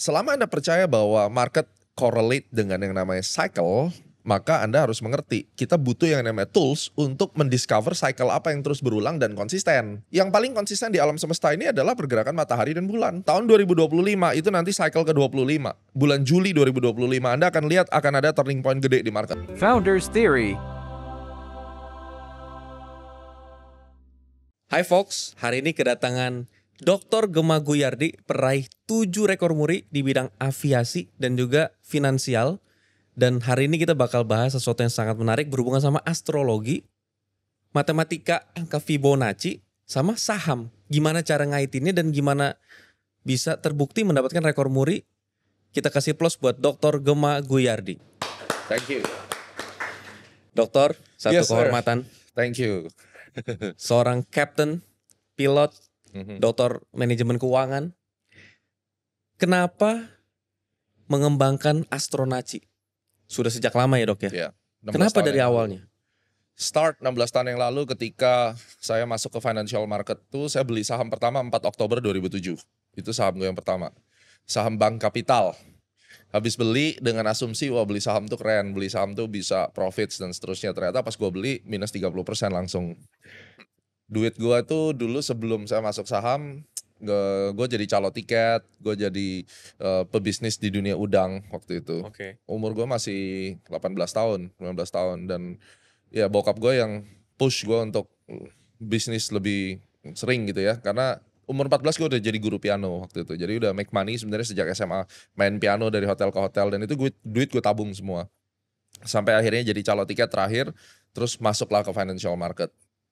Selama Anda percaya bahwa market correlate dengan yang namanya cycle, maka Anda harus mengerti, kita butuh yang namanya tools untuk mendiscover cycle apa yang terus berulang dan konsisten. Yang paling konsisten di alam semesta ini adalah pergerakan matahari dan bulan. Tahun 2025 itu nanti cycle ke-25. Bulan Juli 2025 Anda akan lihat akan ada turning point gede di market. Founders Theory Hai folks, hari ini kedatangan Dr. Gemma Guyardi peraih 7 rekor muri di bidang aviasi dan juga finansial. Dan hari ini kita bakal bahas sesuatu yang sangat menarik berhubungan sama astrologi, matematika, angka Fibonacci, sama saham. Gimana cara ngaitinnya dan gimana bisa terbukti mendapatkan rekor muri. Kita kasih plus buat Dr. Gemma Guyardi. Thank you. Dokter, satu yes, kehormatan. Sir. Thank you. Seorang captain, pilot, Mm-hmm. doktor manajemen keuangan. Kenapa mengembangkan astronaci? Sudah sejak lama ya dok ya? Yeah, iya, Kenapa dari awalnya? Start 16 tahun yang lalu ketika saya masuk ke financial market tuh saya beli saham pertama 4 Oktober 2007. Itu saham gue yang pertama. Saham Bank Kapital. Habis beli dengan asumsi wah beli saham tuh keren, beli saham tuh bisa profits dan seterusnya. Ternyata pas gue beli minus 30% langsung duit gue tuh dulu sebelum saya masuk saham gue jadi calo tiket, gue jadi uh, pebisnis di dunia udang waktu itu. Okay. Umur gue masih 18 tahun, 19 tahun dan ya bokap gue yang push gue untuk bisnis lebih sering gitu ya karena umur 14 gue udah jadi guru piano waktu itu. Jadi udah make money sebenarnya sejak SMA main piano dari hotel ke hotel dan itu gue, duit gue tabung semua. Sampai akhirnya jadi calo tiket terakhir terus masuklah ke financial market.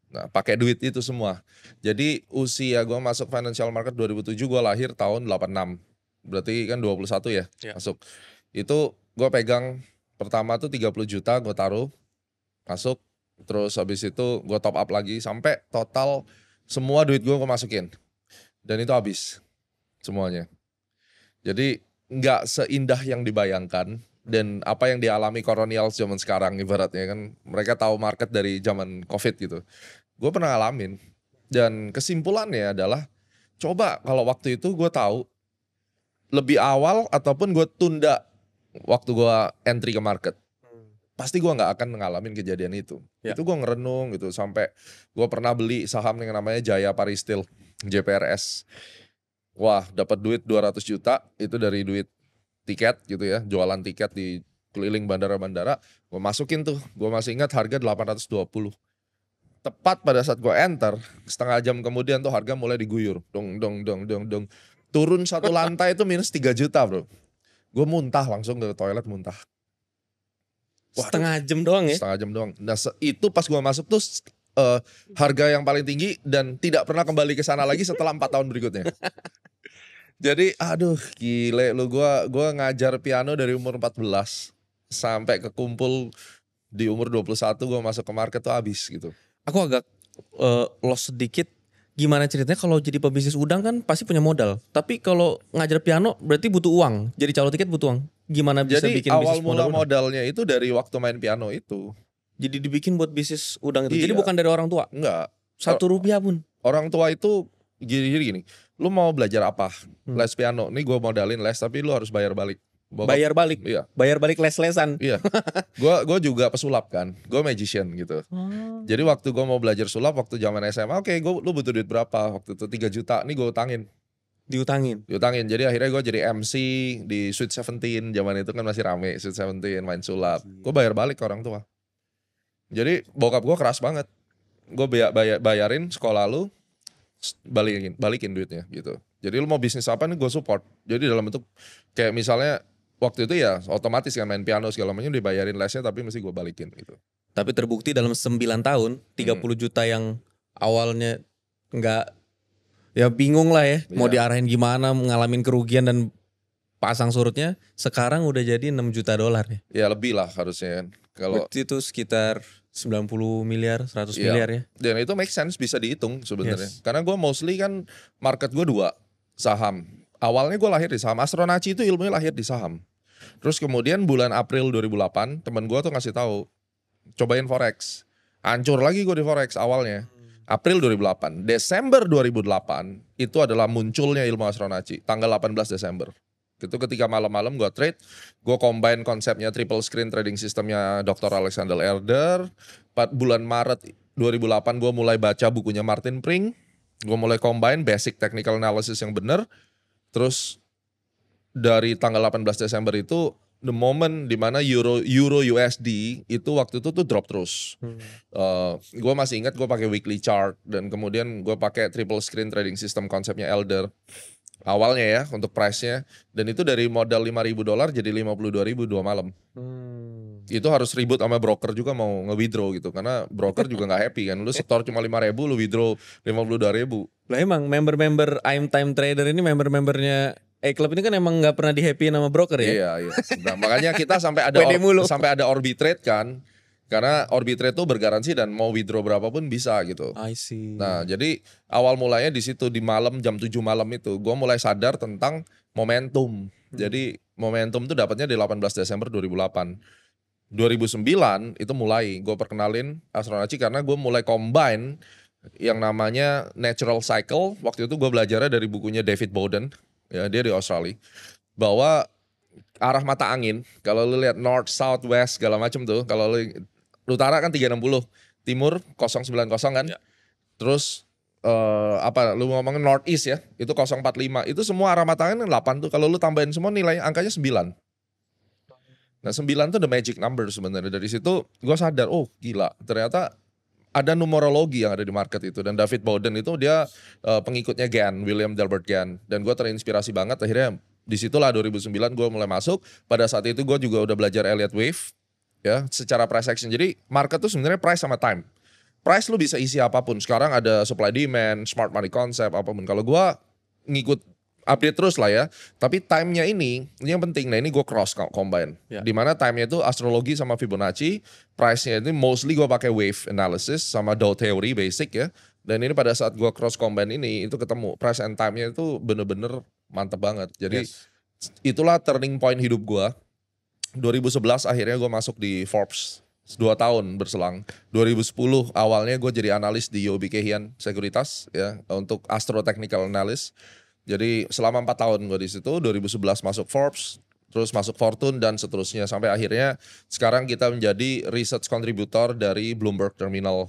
Nah, pakai duit itu semua. Jadi usia gue masuk financial market 2007, gue lahir tahun 86. Berarti kan 21 ya, ya. masuk. Itu gue pegang pertama tuh 30 juta gue taruh, masuk. Terus habis itu gue top up lagi sampai total semua duit gue gue masukin. Dan itu habis semuanya. Jadi nggak seindah yang dibayangkan, dan apa yang dialami koronial zaman sekarang ibaratnya kan mereka tahu market dari zaman covid gitu gue pernah alamin dan kesimpulannya adalah coba kalau waktu itu gue tahu lebih awal ataupun gue tunda waktu gue entry ke market pasti gue nggak akan ngalamin kejadian itu ya. itu gue ngerenung gitu sampai gue pernah beli saham yang namanya Jaya Paristil JPRS wah dapat duit 200 juta itu dari duit tiket gitu ya, jualan tiket di keliling bandara-bandara, gue masukin tuh, gue masih ingat harga 820. Tepat pada saat gue enter, setengah jam kemudian tuh harga mulai diguyur, dong dong dong dong dong. Turun satu lantai itu minus 3 juta bro. Gue muntah langsung ke toilet muntah. Waduh, setengah jam doang ya? Setengah jam doang. Nah itu pas gue masuk tuh uh, harga yang paling tinggi dan tidak pernah kembali ke sana lagi setelah empat tahun berikutnya. Jadi aduh gile lu gua gua ngajar piano dari umur 14 sampai ke kumpul di umur 21 gua masuk ke market tuh habis gitu. Aku agak uh, lost sedikit gimana ceritanya kalau jadi pebisnis udang kan pasti punya modal. Tapi kalau ngajar piano berarti butuh uang. Jadi calon tiket butuh uang. Gimana bisa jadi, bikin awal bisnis modal? modal modalnya itu dari waktu main piano itu. Jadi dibikin buat bisnis udang itu. Iya. Jadi bukan dari orang tua. Enggak. Satu rupiah pun. Orang tua itu gini gini, gini. lu mau belajar apa hmm. les piano nih gue modalin les tapi lu harus bayar balik Bokap, bayar balik iya bayar balik les lesan iya gue gue juga pesulap kan gue magician gitu hmm. jadi waktu gue mau belajar sulap waktu zaman SMA oke okay, gue lu butuh duit berapa waktu itu 3 juta nih gue utangin diutangin diutangin jadi akhirnya gue jadi MC di Sweet Seventeen zaman itu kan masih rame Sweet Seventeen main sulap gue bayar balik ke orang tua jadi bokap gue keras banget gue bayar bayarin sekolah lu balikin balikin duitnya gitu jadi lu mau bisnis apa nih gue support jadi dalam bentuk kayak misalnya waktu itu ya otomatis kan main piano segala macam dibayarin lesnya tapi mesti gue balikin gitu tapi terbukti dalam 9 tahun 30 hmm. juta yang awalnya nggak ya bingung lah ya yeah. mau iya. diarahin gimana ngalamin kerugian dan pasang surutnya sekarang udah jadi 6 juta dolar ya ya lebih lah harusnya kan. kalau kalau itu sekitar 90 miliar, 100 yeah. miliar ya. Dan itu make sense bisa dihitung sebenarnya. Yes. Karena gue mostly kan market gue dua, saham. Awalnya gue lahir di saham, astronaci itu ilmunya lahir di saham. Terus kemudian bulan April 2008, teman gue tuh ngasih tahu cobain forex. Hancur lagi gue di forex awalnya. April 2008, Desember 2008 itu adalah munculnya ilmu astronaci, tanggal 18 Desember. Itu ketika malam-malam gue trade, gue combine konsepnya triple screen trading sistemnya Dr. Alexander Elder. Bulan Maret 2008 gue mulai baca bukunya Martin Pring. Gue mulai combine basic technical analysis yang bener. Terus dari tanggal 18 Desember itu the moment dimana euro euro USD itu waktu itu tuh drop terus. Hmm. Uh, eh, gue masih ingat gue pakai weekly chart dan kemudian gue pakai triple screen trading system konsepnya Elder awalnya ya untuk price-nya dan itu dari modal lima ribu dolar jadi lima puluh dua ribu dua malam. Hmm. Itu harus ribut sama broker juga mau nge-withdraw gitu karena broker juga nggak happy kan. Lu setor cuma lima ribu, lu withdraw lima puluh dua ribu. Lah emang member-member I'm Time Trader ini member-membernya Eh klub ini kan emang nggak pernah di happy sama broker ya. Iya iya. Nah, makanya kita sampai ada sampai ada arbitrate kan. Karena orbit itu bergaransi dan mau withdraw berapapun bisa gitu. I see. Nah, jadi awal mulanya di situ di malam jam 7 malam itu gue mulai sadar tentang momentum. Hmm. Jadi momentum itu dapatnya di 18 Desember 2008. 2009 itu mulai gue perkenalin astronaci karena gue mulai combine yang namanya natural cycle. Waktu itu gue belajarnya dari bukunya David Bowden, ya dia di Australia, bahwa arah mata angin kalau lu lihat north south west segala macam tuh kalau lu utara kan 360, timur 090 kan. Ya. Terus uh, apa lu ngomongin North East ya, itu 045. Itu semua arah matangnya kan 8 tuh. Kalau lu tambahin semua nilai angkanya 9. Nah 9 tuh the magic number sebenarnya dari situ gue sadar oh gila ternyata ada numerologi yang ada di market itu dan David Bowden itu dia uh, pengikutnya Gann, William Delbert Gann dan gue terinspirasi banget akhirnya disitulah 2009 gue mulai masuk pada saat itu gue juga udah belajar Elliott Wave ya secara price action. Jadi market tuh sebenarnya price sama time. Price lu bisa isi apapun. Sekarang ada supply demand, smart money concept apapun. Kalau gua ngikut update terus lah ya. Tapi timenya ini, ini yang penting. Nah ini gua cross combine. Yeah. time nya itu astrologi sama Fibonacci, price-nya itu mostly gua pakai wave analysis sama Dow theory basic ya. Dan ini pada saat gua cross combine ini itu ketemu price and time-nya itu bener-bener mantep banget. Jadi yes. itulah turning point hidup gua. 2011 akhirnya gue masuk di Forbes dua tahun berselang 2010 awalnya gue jadi analis di UOB Kehian Sekuritas ya untuk Astro Technical Analyst jadi selama empat tahun gue di situ 2011 masuk Forbes terus masuk Fortune dan seterusnya sampai akhirnya sekarang kita menjadi research contributor dari Bloomberg Terminal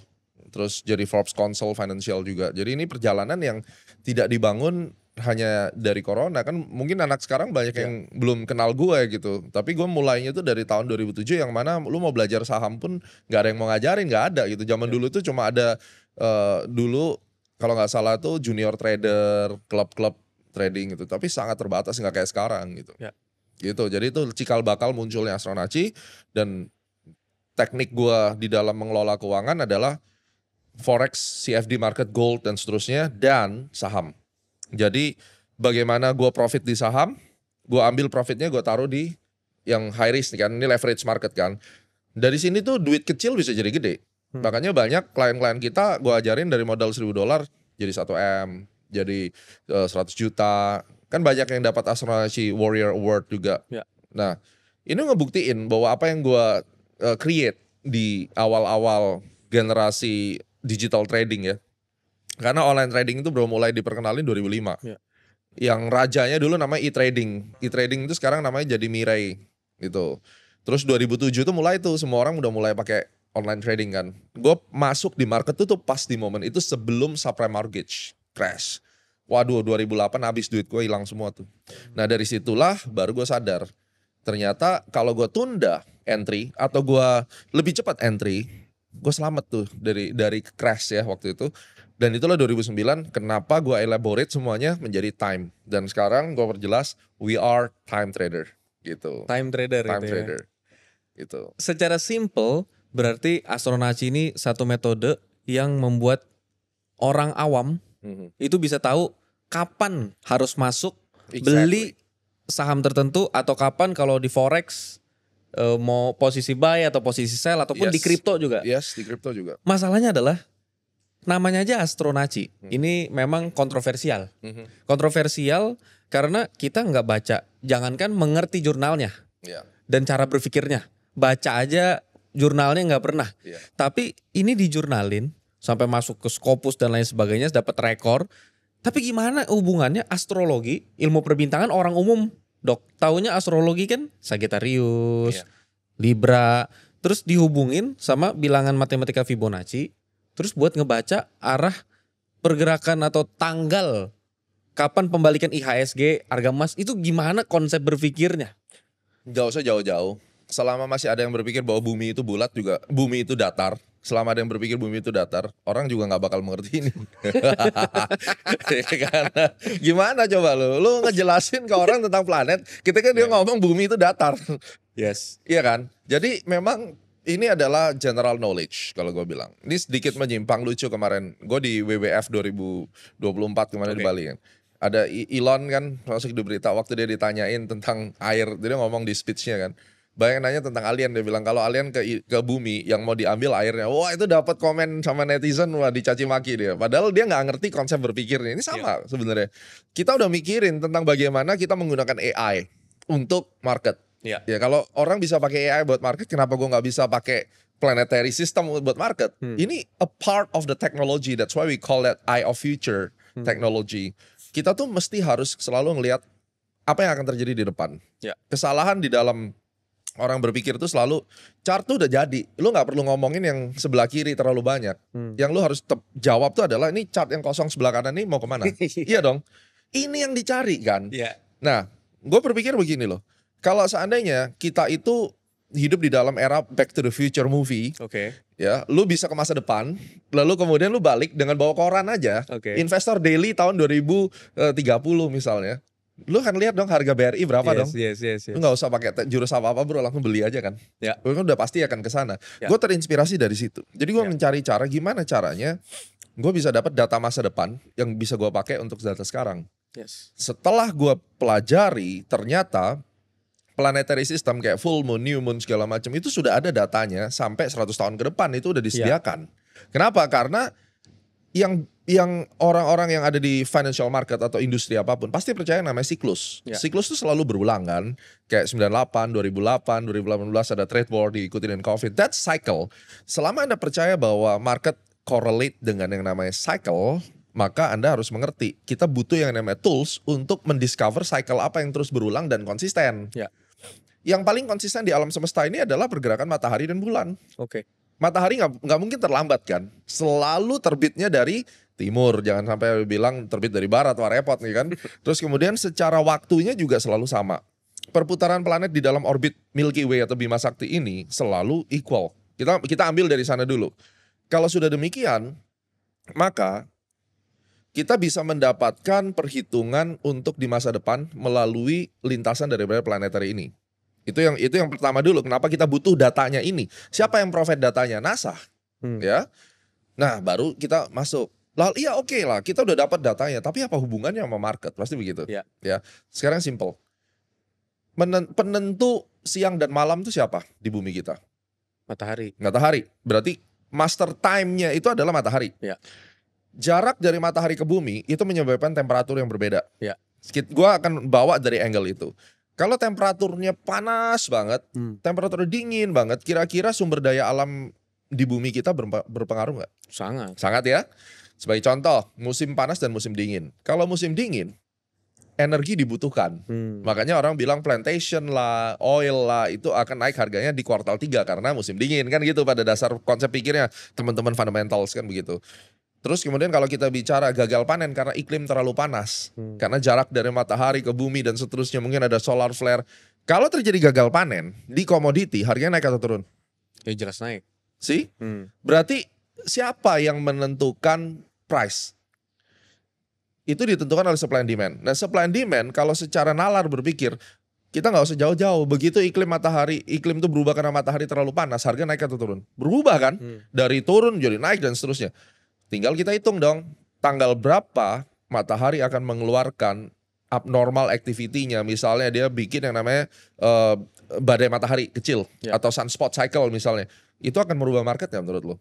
terus jadi Forbes Council Financial juga jadi ini perjalanan yang tidak dibangun hanya dari corona kan mungkin anak sekarang banyak yeah. yang belum kenal gue gitu tapi gue mulainya tuh dari tahun 2007 yang mana lu mau belajar saham pun nggak ada yang mau ngajarin nggak ada gitu zaman yeah. dulu tuh cuma ada uh, dulu kalau nggak salah tuh junior trader klub-klub trading gitu tapi sangat terbatas nggak kayak sekarang gitu yeah. gitu jadi itu cikal bakal munculnya astronaci dan teknik gue di dalam mengelola keuangan adalah forex, CFD market, gold dan seterusnya dan saham jadi bagaimana gue profit di saham, gue ambil profitnya gue taruh di yang high risk kan, ini leverage market kan. Dari sini tuh duit kecil bisa jadi gede. Hmm. Makanya banyak klien-klien kita gue ajarin dari modal 1000 dolar jadi 1M, jadi eh, seratus 100 juta. Kan banyak yang dapat Astronaci Warrior Award juga. Ya. Nah, ini ngebuktiin bahwa apa yang gue eh, create di awal-awal generasi digital trading ya, karena online trading itu baru mulai diperkenalin 2005. Ya. Yang rajanya dulu namanya e-trading. E-trading itu sekarang namanya jadi Mirai gitu. Terus 2007 itu mulai tuh semua orang udah mulai pakai online trading kan. Gue masuk di market itu tuh pas di momen itu sebelum subprime mortgage crash. Waduh 2008 habis duit gue hilang semua tuh. Nah dari situlah baru gue sadar. Ternyata kalau gue tunda entry atau gue lebih cepat entry, gue selamat tuh dari dari crash ya waktu itu. Dan itulah 2009 kenapa gue elaborate semuanya menjadi time. Dan sekarang gue perjelas we are time trader gitu. Time trader time gitu ya. trader. Ya. Gitu. Secara simple berarti astronaci ini satu metode yang membuat orang awam mm-hmm. itu bisa tahu kapan harus masuk exactly. beli saham tertentu atau kapan kalau di forex eh, mau posisi buy atau posisi sell ataupun yes. di kripto juga. Yes, di kripto juga. Masalahnya adalah namanya aja astronaci. Hmm. Ini memang kontroversial. Hmm. Kontroversial karena kita nggak baca, jangankan mengerti jurnalnya yeah. dan cara berpikirnya, baca aja jurnalnya nggak pernah. Yeah. Tapi ini dijurnalin sampai masuk ke Scopus dan lain sebagainya, dapat rekor. Tapi gimana hubungannya astrologi, ilmu perbintangan orang umum, dok? Taunya astrologi kan Sagittarius, yeah. Libra, terus dihubungin sama bilangan matematika Fibonacci terus buat ngebaca arah pergerakan atau tanggal kapan pembalikan IHSG harga emas itu gimana konsep berpikirnya? Gak usah jauh-jauh. Selama masih ada yang berpikir bahwa bumi itu bulat juga, bumi itu datar. Selama ada yang berpikir bumi itu datar, orang juga nggak bakal mengerti ini. Ya Karena gimana coba lu? Lu ngejelasin ke orang tentang planet, kita kan dia ya. ngomong bumi itu datar. Yes. Iya kan? Jadi memang ini adalah general knowledge kalau gue bilang. Ini sedikit menyimpang lucu kemarin. Gue di WWF 2024 kemarin okay. di Bali kan. Ada Elon kan masuk di berita waktu dia ditanyain tentang air. Dia ngomong di speechnya kan. Banyak nanya tentang alien dia bilang kalau alien ke ke bumi yang mau diambil airnya. Wah, itu dapat komen sama netizen wah dicaci maki dia. Padahal dia nggak ngerti konsep berpikirnya. Ini sama yeah. sebenarnya. Kita udah mikirin tentang bagaimana kita menggunakan AI untuk market Ya. ya kalau orang bisa pakai AI buat market, kenapa gue nggak bisa pakai planetary system buat market? Hmm. Ini a part of the technology. That's why we call that eye of future hmm. technology. Kita tuh mesti harus selalu ngelihat apa yang akan terjadi di depan. Ya. Kesalahan di dalam orang berpikir tuh selalu chart tuh udah jadi. Lu nggak perlu ngomongin yang sebelah kiri terlalu banyak. Hmm. Yang lu harus jawab tuh adalah ini chart yang kosong sebelah kanan ini mau kemana? iya dong. Ini yang dicari kan. Ya. Nah, gue berpikir begini loh kalau seandainya kita itu hidup di dalam era Back to the Future movie. Oke. Okay. Ya, lu bisa ke masa depan, lalu kemudian lu balik dengan bawa koran aja. Okay. Investor Daily tahun 2030 eh, misalnya. Lu kan lihat dong harga BRI berapa yes, dong? Yes, yes, yes. Lu nggak usah pakai jurus apa-apa, Bro, langsung beli aja kan. Ya. Yeah. kan udah pasti akan ke sana. Yeah. Gue terinspirasi dari situ. Jadi gue yeah. mencari cara gimana caranya gue bisa dapat data masa depan yang bisa gue pakai untuk data sekarang. Yes. Setelah gue pelajari, ternyata planetary system kayak full moon, new moon segala macam itu sudah ada datanya sampai 100 tahun ke depan itu udah iya. disediakan. Yeah. Kenapa? Karena yang yang orang-orang yang ada di financial market atau industri apapun pasti percaya namanya siklus. Yeah. Siklus itu selalu berulang kan. Kayak 98, 2008, 2018 ada trade war diikuti dengan COVID. That cycle. Selama Anda percaya bahwa market correlate dengan yang namanya cycle, maka Anda harus mengerti kita butuh yang namanya tools untuk mendiscover cycle apa yang terus berulang dan konsisten. Yeah yang paling konsisten di alam semesta ini adalah pergerakan matahari dan bulan. Oke. Okay. Matahari nggak mungkin terlambat kan, selalu terbitnya dari timur, jangan sampai bilang terbit dari barat, wah repot nih kan. Terus kemudian secara waktunya juga selalu sama. Perputaran planet di dalam orbit Milky Way atau Bima Sakti ini selalu equal. Kita kita ambil dari sana dulu. Kalau sudah demikian, maka kita bisa mendapatkan perhitungan untuk di masa depan melalui lintasan dari planetari ini. Itu yang itu yang pertama dulu. Kenapa kita butuh datanya ini? Siapa yang profit datanya? NASA, hmm. ya. Nah, baru kita masuk. Lalu iya oke okay lah, kita udah dapat datanya. Tapi apa hubungannya sama market? Pasti begitu. Ya. ya. Sekarang simple. Menen, penentu siang dan malam itu siapa di bumi kita? Matahari. Matahari. Berarti master time-nya itu adalah matahari. Ya. Jarak dari matahari ke bumi itu menyebabkan temperatur yang berbeda. Ya. Gue akan bawa dari angle itu. Kalau temperaturnya panas banget, hmm. temperatur dingin banget, kira-kira sumber daya alam di bumi kita berpengaruh nggak? Sangat. Sangat ya. Sebagai contoh, musim panas dan musim dingin. Kalau musim dingin, energi dibutuhkan. Hmm. Makanya orang bilang plantation lah, oil lah itu akan naik harganya di kuartal 3 karena musim dingin kan gitu pada dasar konsep pikirnya teman-teman fundamentals kan begitu. Terus kemudian kalau kita bicara gagal panen karena iklim terlalu panas, hmm. karena jarak dari matahari ke bumi dan seterusnya mungkin ada solar flare. Kalau terjadi gagal panen di komoditi, harganya naik atau turun? Ya jelas naik. Sih? Hmm. Berarti siapa yang menentukan price? Itu ditentukan oleh supply and demand. Nah supply and demand kalau secara nalar berpikir, kita nggak usah jauh-jauh. Begitu iklim matahari, iklim itu berubah karena matahari terlalu panas, harga naik atau turun? Berubah kan? Hmm. Dari turun jadi naik dan seterusnya. Tinggal kita hitung dong, tanggal berapa matahari akan mengeluarkan abnormal activity-nya. Misalnya dia bikin yang namanya uh, badai matahari kecil yeah. atau sunspot cycle misalnya. Itu akan merubah market ya menurut lo?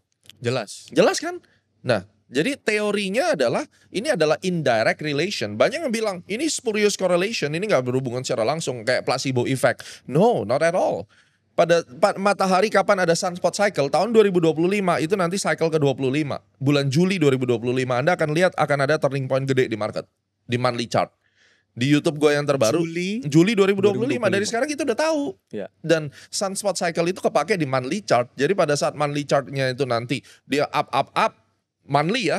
Jelas. Jelas kan? Nah, jadi teorinya adalah ini adalah indirect relation. Banyak yang bilang ini spurious correlation, ini nggak berhubungan secara langsung kayak placebo effect. No, not at all pada matahari kapan ada sunspot cycle tahun 2025 itu nanti cycle ke-25 bulan Juli 2025 Anda akan lihat akan ada turning point gede di market di monthly chart di YouTube gue yang terbaru Juli, Juli 2025. 2025 dari sekarang itu udah tahu ya. dan sunspot cycle itu kepake di monthly chart jadi pada saat monthly chartnya itu nanti dia up up up monthly ya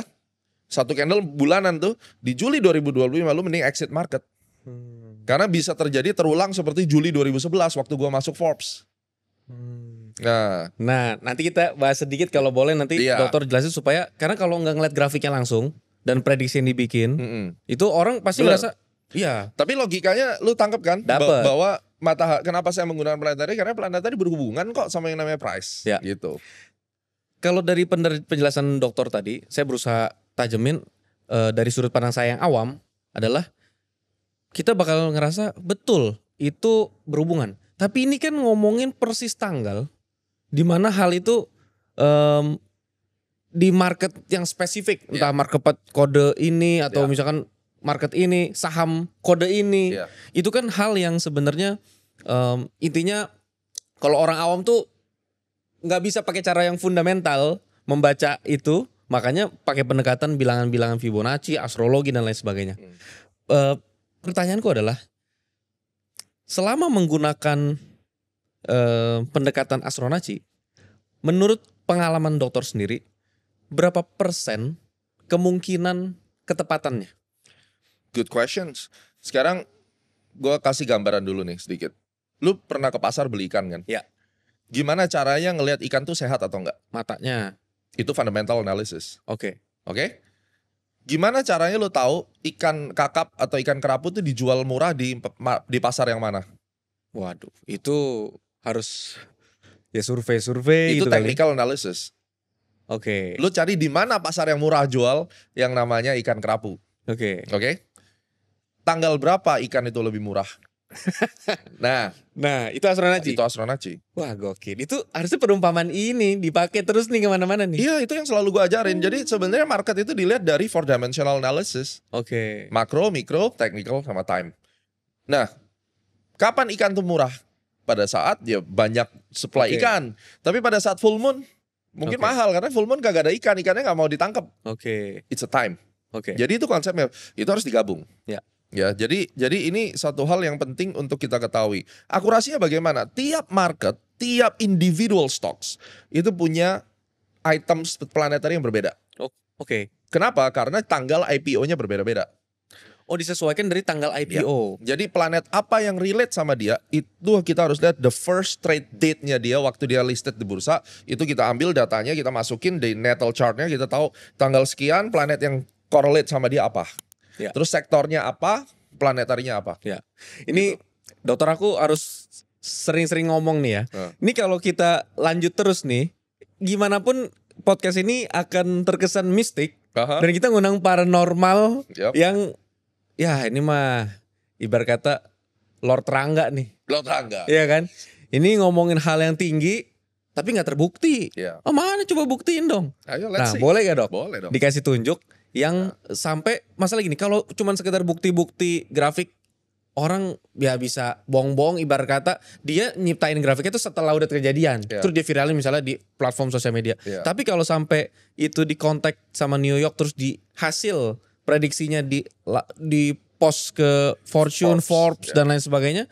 satu candle bulanan tuh di Juli 2025 lu mending exit market hmm. karena bisa terjadi terulang seperti Juli 2011 waktu gue masuk Forbes Hmm. Nah, nah nanti kita bahas sedikit kalau boleh nanti iya. dokter jelasin supaya karena kalau nggak ngeliat grafiknya langsung dan prediksi yang dibikin, mm -mm. itu orang pasti Bener. merasa iya. Tapi logikanya lu tangkep kan Dapet. bahwa matahari kenapa saya menggunakan planetari karena planetari berhubungan kok sama yang namanya price ya. gitu. Kalau dari penjelasan dokter tadi, saya berusaha tajemin e, dari sudut pandang saya yang awam adalah kita bakal ngerasa betul itu berhubungan tapi ini kan ngomongin persis tanggal di mana hal itu um, di market yang spesifik, yeah. entah market kode ini atau yeah. misalkan market ini, saham kode ini. Yeah. Itu kan hal yang sebenarnya um, intinya kalau orang awam tuh nggak bisa pakai cara yang fundamental membaca itu, makanya pakai pendekatan bilangan-bilangan Fibonacci, astrologi dan lain sebagainya. Mm. Uh, pertanyaanku adalah selama menggunakan eh, pendekatan astronaci, menurut pengalaman dokter sendiri, berapa persen kemungkinan ketepatannya? Good questions. Sekarang gue kasih gambaran dulu nih sedikit. Lu pernah ke pasar beli ikan kan? Ya. Gimana caranya ngelihat ikan tuh sehat atau enggak? Matanya. Itu fundamental analysis. Oke. Okay. Oke? Okay? Gimana caranya lo tahu ikan kakap atau ikan kerapu tuh dijual murah di di pasar yang mana? Waduh, itu harus ya survei-survei itu gitu technical kali. analysis. Oke. Okay. Lo cari di mana pasar yang murah jual yang namanya ikan kerapu. Oke. Okay. Oke. Okay? Tanggal berapa ikan itu lebih murah? nah, nah itu astronaci. Itu astronaci. Wah gokil. Itu harusnya perumpamaan ini dipakai terus nih kemana-mana nih. Iya itu yang selalu gue ajarin. Hmm. Jadi sebenarnya market itu dilihat dari four dimensional analysis. Oke. Okay. Makro, mikro, technical, sama time. Nah, kapan ikan itu murah? Pada saat ya banyak supply okay. ikan. Tapi pada saat full moon mungkin okay. mahal karena full moon kagak ada ikan, ikannya nggak mau ditangkap. Oke. Okay. It's a time. Oke. Okay. Jadi itu konsepnya itu harus digabung. Ya. Yeah Ya, jadi jadi ini satu hal yang penting untuk kita ketahui. Akurasinya bagaimana? Tiap market, tiap individual stocks itu punya item planetary yang berbeda. Oh, oke. Okay. Kenapa? Karena tanggal IPO-nya berbeda-beda. Oh, disesuaikan dari tanggal IPO. Ya. Jadi planet apa yang relate sama dia itu kita harus lihat the first trade date-nya dia waktu dia listed di bursa itu kita ambil datanya kita masukin di natal chart-nya kita tahu tanggal sekian planet yang correlate sama dia apa. Ya. Terus sektornya apa, planetarinya apa. Ya. Ini gitu. dokter aku harus sering-sering ngomong nih ya. Hmm. Ini kalau kita lanjut terus nih, gimana pun podcast ini akan terkesan mistik. Aha. Dan kita ngundang paranormal yep. yang ya ini mah ibar kata Lord Rangga nih. Lord Rangga. Iya kan? Ini ngomongin hal yang tinggi tapi nggak terbukti. Yeah. Oh mana coba buktiin dong. Ayo let's Nah, see. boleh gak dok? Boleh dong. Dikasih tunjuk yang nah. sampai masalah gini kalau cuman sekedar bukti-bukti grafik orang ya bisa bohong-bohong ibarat kata dia nyiptain grafiknya itu setelah udah kejadian yeah. terus dia viralin misalnya di platform sosial media yeah. tapi kalau sampai itu di kontak sama New York terus di hasil prediksinya di di post ke Fortune Forbes, Forbes yeah. dan lain sebagainya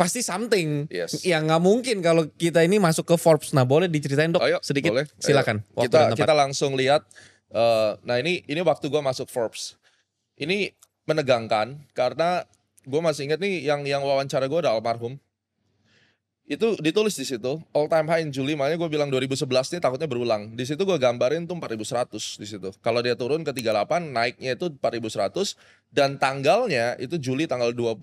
pasti something yes. yang nggak mungkin kalau kita ini masuk ke Forbes nah boleh diceritain dok Ayo, sedikit boleh. silakan Ayo. kita kita langsung lihat Uh, nah ini ini waktu gue masuk Forbes. Ini menegangkan karena gue masih ingat nih yang yang wawancara gue ada almarhum. Itu ditulis di situ all time high in Juli, makanya gue bilang 2011 nih takutnya berulang. Di situ gue gambarin tuh 4100 di situ. Kalau dia turun ke 38, naiknya itu 4100 dan tanggalnya itu Juli tanggal 25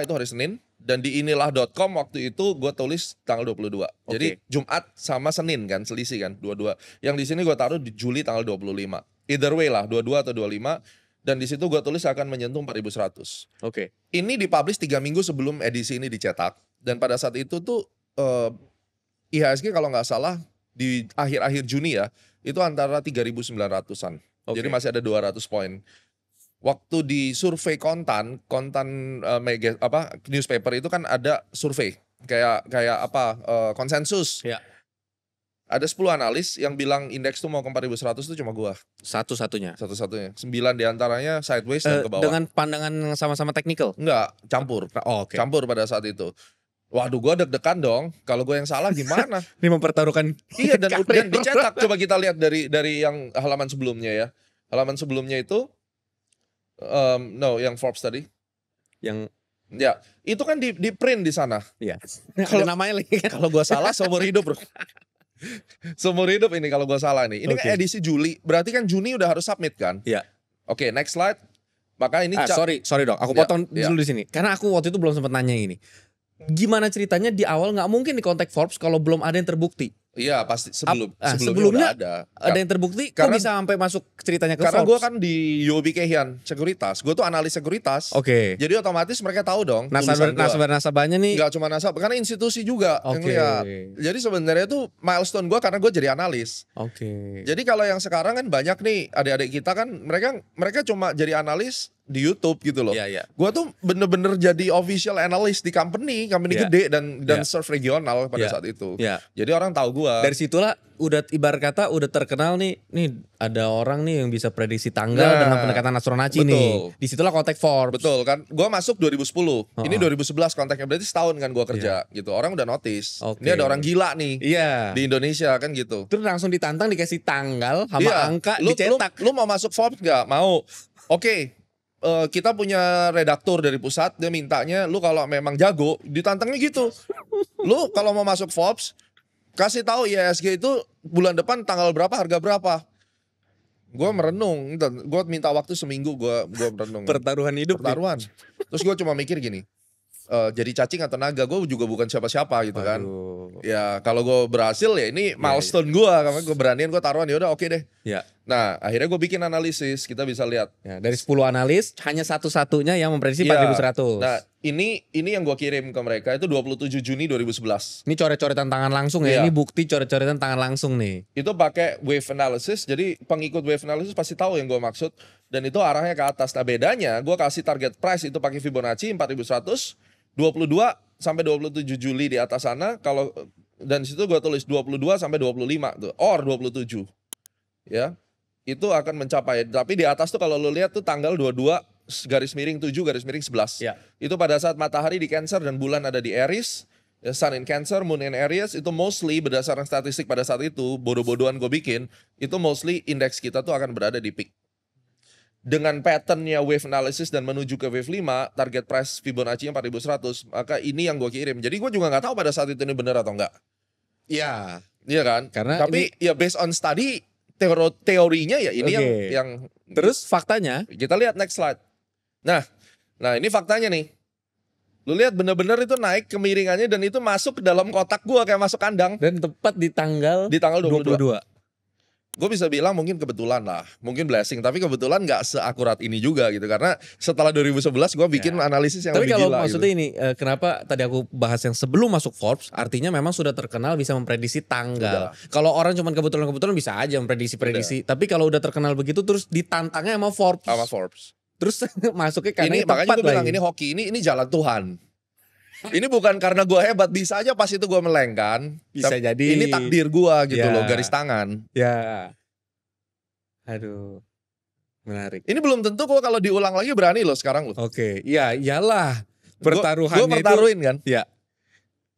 itu hari Senin dan di inilah.com waktu itu gue tulis tanggal 22. Okay. Jadi Jumat sama Senin kan selisih kan dua-dua. Yang di sini gue taruh di Juli tanggal 25. Either way lah, 22 atau 25 dan di situ gue tulis akan menyentuh 4100. Oke. Okay. Ini dipublish tiga minggu sebelum edisi ini dicetak dan pada saat itu tuh uh, eh, IHSG kalau nggak salah di akhir-akhir Juni ya, itu antara 3900-an. Okay. Jadi masih ada 200 poin waktu di survei kontan kontan uh, mega apa newspaper itu kan ada survei kayak kayak apa uh, konsensus ya. ada 10 analis yang bilang indeks tuh mau ke 4100 itu cuma gua satu-satunya satu-satunya sembilan diantaranya sideways uh, dan eh, ke bawah dengan pandangan sama-sama teknikal enggak campur oh, okay. campur pada saat itu Waduh, gue deg-degan dong. Kalau gue yang salah gimana? Ini mempertaruhkan. Iya dan, dan dicetak. Coba kita lihat dari dari yang halaman sebelumnya ya. Halaman sebelumnya itu Um, no, yang Forbes tadi. Yang Ya, itu kan di, di print di sana. Iya. Kalau namanya lagi kan. Kalau gue salah seumur hidup, Bro. seumur hidup ini kalau gue salah ini, Ini okay. kan edisi Juli, berarti kan Juni udah harus submit kan? Iya. Oke, okay, next slide. Maka ini ah, sorry, sorry dong. Aku ya, potong ya. dulu di sini. Karena aku waktu itu belum sempat nanya ini. Gimana ceritanya di awal nggak mungkin di kontak Forbes kalau belum ada yang terbukti? Iya pasti sebelum ah, sebelumnya, sebelumnya ada. Ada yang terbukti karena, bisa sampai masuk ceritanya ke Karena gue kan di Yobi Kehian sekuritas, gue tuh analis sekuritas. Oke. Okay. Jadi otomatis mereka tahu dong. Nasabah nasabah nasabahnya nih. Gak cuma nasabah, karena institusi juga okay. Jadi sebenarnya tuh milestone gue karena gue jadi analis. Oke. Okay. Jadi kalau yang sekarang kan banyak nih adik-adik kita kan mereka mereka cuma jadi analis di YouTube gitu loh. Yeah, yeah. Gua tuh bener-bener jadi official analyst di company, company yeah. gede dan dan yeah. serve regional pada yeah. saat itu. Yeah. Jadi orang tahu gua. Dari situlah udah ibar kata udah terkenal nih, nih ada orang nih yang bisa prediksi tanggal nah, dengan pendekatan astronaci betul. nih. situlah kontak Forbes. Betul kan? Gua masuk 2010. Oh. Ini 2011 kontaknya berarti setahun kan gua kerja yeah. gitu. Orang udah notice. Okay. Ini ada orang gila nih. Iya. Yeah. Di Indonesia kan gitu. Terus langsung ditantang dikasih tanggal sama yeah. angka lu, dicetak. Lu, lu mau masuk Forbes gak? Mau. Oke, okay uh, kita punya redaktur dari pusat dia mintanya lu kalau memang jago ditantangnya gitu lu kalau mau masuk Forbes kasih tahu ISG itu bulan depan tanggal berapa harga berapa gue merenung gitu. gue minta waktu seminggu gue gue merenung pertaruhan hidup ya? pertaruhan terus gue cuma mikir gini uh, jadi cacing atau naga gue juga bukan siapa-siapa gitu kan ya kalau gue berhasil ya ini iya, milestone gue iya. karena gue beraniin gue taruhan ya udah oke okay deh ya. nah akhirnya gue bikin analisis kita bisa lihat ya, dari 10 analis hanya satu-satunya yang memprediksi ya. 4100 nah ini ini yang gue kirim ke mereka itu 27 Juni 2011 ini coret-coretan tangan langsung ya, ya. ini bukti coret-coretan tangan langsung nih itu pakai wave analysis jadi pengikut wave analysis pasti tahu yang gue maksud dan itu arahnya ke atas nah bedanya gue kasih target price itu pakai Fibonacci 4100 22 sampai 27 Juli di atas sana kalau dan situ gue tulis 22 sampai 25 tuh or 27 ya itu akan mencapai tapi di atas tuh kalau lu lihat tuh tanggal 22 garis miring 7 garis miring 11 ya. itu pada saat matahari di Cancer dan bulan ada di Aries ya, Sun in Cancer, Moon in Aries itu mostly berdasarkan statistik pada saat itu bodoh-bodohan gue bikin itu mostly indeks kita tuh akan berada di peak dengan patternnya wave analysis dan menuju ke wave 5 target price Fibonacci-nya 4100 maka ini yang gue kirim jadi gue juga nggak tahu pada saat itu ini benar atau enggak iya iya kan karena tapi ini... ya based on study teori teorinya ya ini okay. yang yang terus faktanya kita lihat next slide nah nah ini faktanya nih lu lihat bener-bener itu naik kemiringannya dan itu masuk ke dalam kotak gua kayak masuk kandang dan tepat di tanggal di tanggal 22, 22 gue bisa bilang mungkin kebetulan lah, mungkin blessing, tapi kebetulan nggak seakurat ini juga gitu karena setelah 2011 gue bikin ya. analisis yang tapi lebih gila. Tapi kalau maksudnya gitu. ini eh, kenapa tadi aku bahas yang sebelum masuk Forbes, artinya memang sudah terkenal bisa memprediksi tanggal. Kalau orang cuma kebetulan-kebetulan bisa aja memprediksi-prediksi, tapi kalau udah terkenal begitu terus ditantangnya sama Forbes. Sama Forbes terus masuknya karena ini, makanya gue bilang ini hoki ini ini jalan Tuhan ini bukan karena gue hebat, bisa aja pas itu gue meleng kan. Bisa Tapi jadi. Ini takdir gue gitu yeah. loh, ya. garis tangan. Ya. Aduh. Menarik. Ini belum tentu gue kalau diulang lagi berani loh sekarang loh. Oke, okay. ya iyalah. Pertaruhan Gue pertaruhin itu, kan. Ya.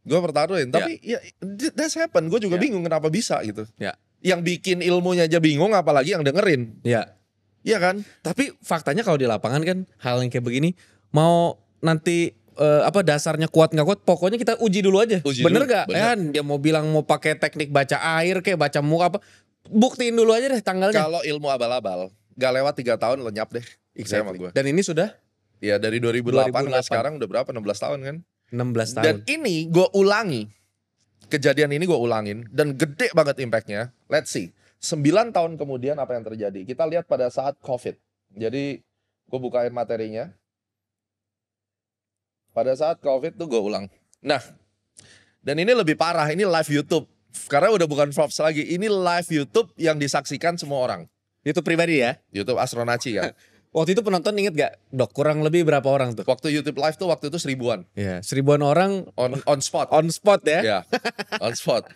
Gue pertaruhin, tapi ya, ya that's happen. Gue juga ya. bingung kenapa bisa gitu. Ya. Yang bikin ilmunya aja bingung apalagi yang dengerin. Ya. Iya kan? Tapi faktanya kalau di lapangan kan hal yang kayak begini mau nanti uh, apa dasarnya kuat nggak kuat pokoknya kita uji dulu aja uji bener dulu, gak bener. kan dia mau bilang mau pakai teknik baca air kayak baca muka apa buktiin dulu aja deh tanggalnya kalau ilmu abal-abal gak lewat tiga tahun lenyap deh exactly. sama gue dan ini sudah ya dari 2008, 2008. sekarang udah berapa 16 tahun kan 16 tahun dan ini gue ulangi kejadian ini gue ulangin dan gede banget impactnya let's see 9 tahun kemudian apa yang terjadi kita lihat pada saat covid jadi gue bukain materinya pada saat COVID tuh gue ulang. Nah, dan ini lebih parah, ini live YouTube. Karena udah bukan Forbes lagi, ini live YouTube yang disaksikan semua orang. YouTube pribadi ya? YouTube Astronaci kan. waktu itu penonton inget gak, dok kurang lebih berapa orang tuh? Waktu YouTube live tuh waktu itu seribuan. Ya, seribuan orang. On, on spot. on spot ya? Ya. on spot.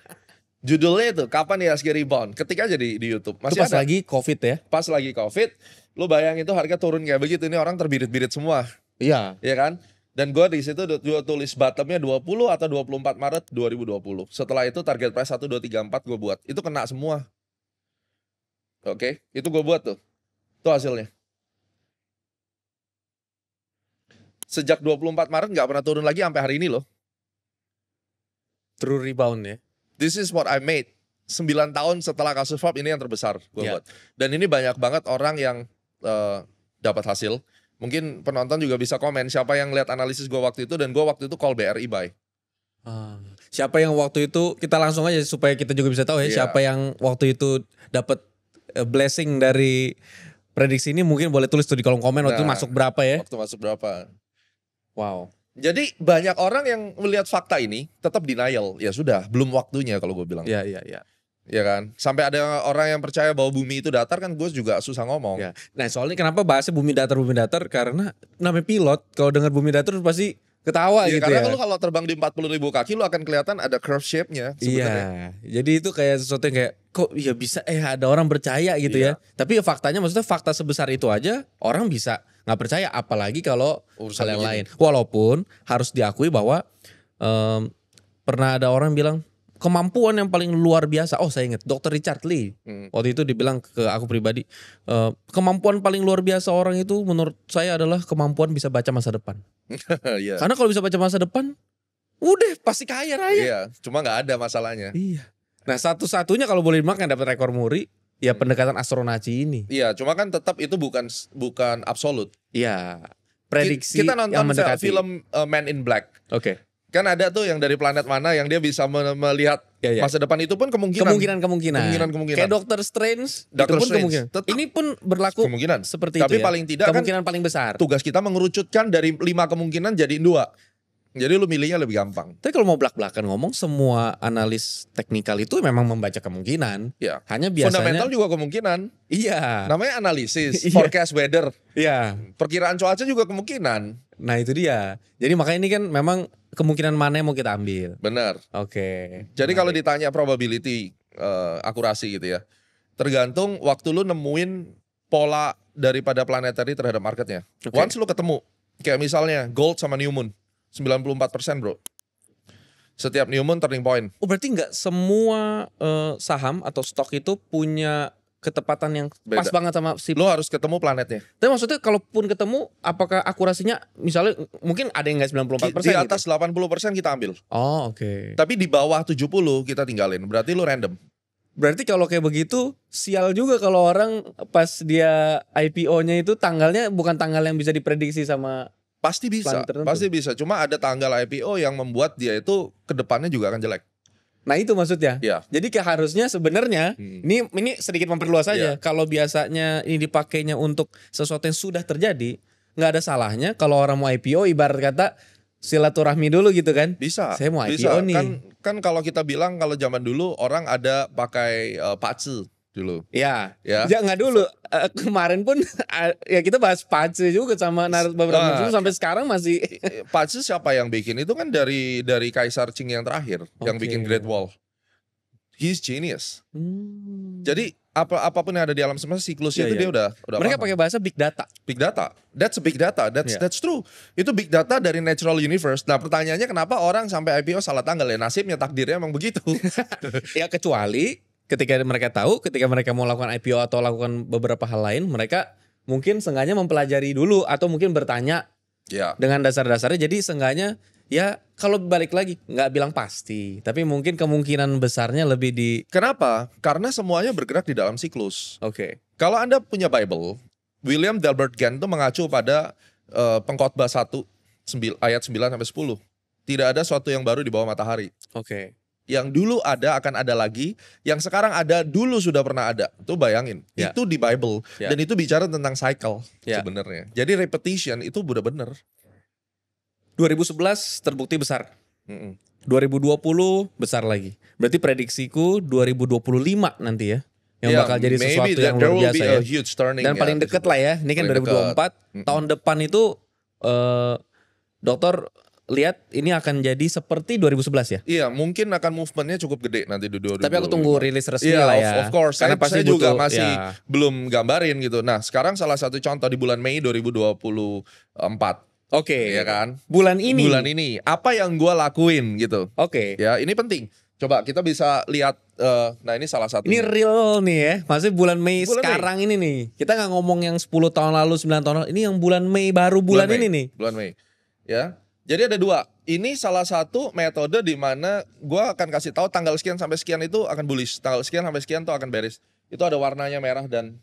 Judulnya itu, kapan ya IHSG rebound? Ketika aja di, di Youtube. Masih pas ada. lagi COVID ya? Pas lagi COVID, lu bayangin itu harga turun kayak begitu, ini orang terbirit-birit semua. Iya. Iya kan? Dan gue di situ gue tulis bottomnya 20 atau 24 Maret 2020. Setelah itu target price 1234 gue buat. Itu kena semua. Oke, okay? itu gue buat tuh. Itu hasilnya. Sejak 24 Maret nggak pernah turun lagi sampai hari ini loh. True rebound ya. This is what I made. 9 tahun setelah kasus FOB ini yang terbesar gue yeah. buat. Dan ini banyak banget orang yang uh, dapat hasil Mungkin penonton juga bisa komen siapa yang lihat analisis gue waktu itu dan gue waktu itu call BRI buy. Hmm. Siapa yang waktu itu kita langsung aja supaya kita juga bisa tahu ya yeah. siapa yang waktu itu dapat eh, blessing dari prediksi ini mungkin boleh tulis tuh di kolom komen nah, waktu itu nah, masuk berapa ya? Waktu masuk berapa? Wow. Jadi banyak orang yang melihat fakta ini tetap denial. Ya sudah, belum waktunya kalau gue bilang. Iya, iya, iya ya kan? Sampai ada orang yang percaya bahwa bumi itu datar kan gue juga susah ngomong. Ya. Nah soalnya kenapa bahasnya bumi datar bumi datar karena namanya pilot kalau dengar bumi datar pasti ketawa ya, gitu karena ya. kalau terbang di 40 ribu kaki lo akan kelihatan ada curve shape-nya Iya. Jadi itu kayak sesuatu yang kayak kok ya bisa eh ada orang percaya gitu ya. iya. ya. Tapi faktanya maksudnya fakta sebesar itu aja orang bisa nggak percaya apalagi kalau urusan yang lain. Walaupun harus diakui bahwa um, pernah ada orang bilang kemampuan yang paling luar biasa. Oh saya ingat Dr. Richard Lee hmm. waktu itu dibilang ke aku pribadi e, kemampuan paling luar biasa orang itu menurut saya adalah kemampuan bisa baca masa depan. yeah. Karena kalau bisa baca masa depan, udah pasti kaya raya. Iya, yeah, cuma nggak ada masalahnya. Iya. Nah satu-satunya kalau boleh makan dapat rekor muri ya hmm. pendekatan astronaci ini. Iya, cuma kan tetap itu bukan bukan absolut. Iya. Prediksi kita, kita nonton yang film uh, eh, Man in Black. Oke. Okay kan ada tuh yang dari planet mana yang dia bisa melihat ya, ya. masa depan itu pun kemungkinan kemungkinan kemungkinan kemungkinan, kemungkinan. kayak Doctor Strange Doctor itu pun Strange. kemungkinan Tetap. ini pun berlaku kemungkinan seperti tapi itu tapi ya. paling tidak kan kemungkinan kan paling besar tugas kita mengerucutkan dari lima kemungkinan jadi dua jadi lu milihnya lebih gampang. Tapi kalau mau belak-belakan ngomong semua analis teknikal itu memang membaca kemungkinan. Ya. Hanya biasanya fundamental juga kemungkinan. Iya. Namanya analisis, iya. forecast weather. Iya. Perkiraan cuaca juga kemungkinan. Nah, itu dia. Jadi makanya ini kan memang kemungkinan mana yang mau kita ambil. Benar. Oke. Okay. Jadi kalau ditanya probability uh, akurasi gitu ya, tergantung waktu lu nemuin pola daripada planetary terhadap marketnya. Okay. Once lu ketemu, kayak misalnya gold sama new moon, 94% bro. Setiap new moon turning point. Oh berarti nggak semua uh, saham atau stok itu punya ketepatan yang Beda. pas banget sama si lo harus ketemu planetnya. Tapi maksudnya kalaupun ketemu apakah akurasinya misalnya mungkin ada yang gak 94% di gitu? atas gitu? 80% kita ambil. Oh, oke. Okay. Tapi di bawah 70 kita tinggalin. Berarti lo random. Berarti kalau kayak begitu sial juga kalau orang pas dia IPO-nya itu tanggalnya bukan tanggal yang bisa diprediksi sama Pasti bisa, pasti bisa. Cuma ada tanggal IPO yang membuat dia itu kedepannya juga akan jelek. Nah itu maksudnya. ya Jadi kayak harusnya sebenarnya hmm. ini ini sedikit memperluas aja. Ya. Kalau biasanya ini dipakainya untuk sesuatu yang sudah terjadi, nggak ada salahnya kalau orang mau IPO ibarat kata silaturahmi dulu gitu kan? Bisa. Saya mau IPO bisa. nih. Kan kan kalau kita bilang kalau zaman dulu orang ada pakai uh, eh, pacu dulu. Iya. Ya, ya. ya nggak dulu. Uh, kemarin pun uh, ya kita bahas Pace juga sama beberapa uh, sampai sekarang masih. Eh, Pace siapa yang bikin itu kan dari dari Kaisar Qing yang terakhir okay. yang bikin Great Wall. He's genius. Hmm. Jadi apa apapun yang ada di alam semesta siklusnya yeah, itu yeah. dia iya. udah udah mereka pakai bahasa big data big data that's a big data that's yeah. that's true itu big data dari natural universe nah pertanyaannya kenapa orang sampai IPO salah tanggal ya nasibnya takdirnya emang begitu ya kecuali ketika mereka tahu, ketika mereka mau lakukan IPO atau lakukan beberapa hal lain, mereka mungkin sengaja mempelajari dulu atau mungkin bertanya ya. dengan dasar-dasarnya. Jadi sengaja ya kalau balik lagi nggak bilang pasti tapi mungkin kemungkinan besarnya lebih di kenapa karena semuanya bergerak di dalam siklus oke okay. kalau anda punya bible William Delbert Gantt itu mengacu pada uh, pengkhotbah satu ayat 9 sampai sepuluh. tidak ada suatu yang baru di bawah matahari oke okay yang dulu ada akan ada lagi, yang sekarang ada dulu sudah pernah ada. Tuh bayangin, yeah. itu di Bible yeah. dan itu bicara tentang cycle yeah. sebenarnya. Jadi repetition itu udah bener. 2011 terbukti besar. Mm -mm. 2020 besar lagi. Berarti prediksiku 2025 nanti ya yang yeah, bakal jadi sesuatu yang luar biasa ya. Huge turning Dan ya, paling deket lah ya. Ini kan 2024 deket. tahun depan itu uh, eh, dokter lihat ini akan jadi seperti 2011 ya? Iya, mungkin akan movementnya cukup gede nanti di 2020. Tapi aku tunggu rilis resmi iya, lah ya. Of, course, karena pasti saya butuh, juga masih ya. belum gambarin gitu. Nah, sekarang salah satu contoh di bulan Mei 2024 Oke, okay. ya kan? Bulan ini. Bulan ini. Apa yang gua lakuin gitu? Oke. Okay. Ya, ini penting. Coba kita bisa lihat. Uh, nah, ini salah satu. Ini real nih ya. Maksudnya bulan Mei bulan sekarang Mei. ini nih. Kita nggak ngomong yang 10 tahun lalu, 9 tahun lalu. Ini yang bulan Mei baru bulan, bulan Mei. ini nih. Bulan Mei. Ya. Jadi ada dua. Ini salah satu metode di mana gue akan kasih tahu tanggal sekian sampai sekian itu akan bullish, tanggal sekian sampai sekian itu akan bearish. Itu ada warnanya merah dan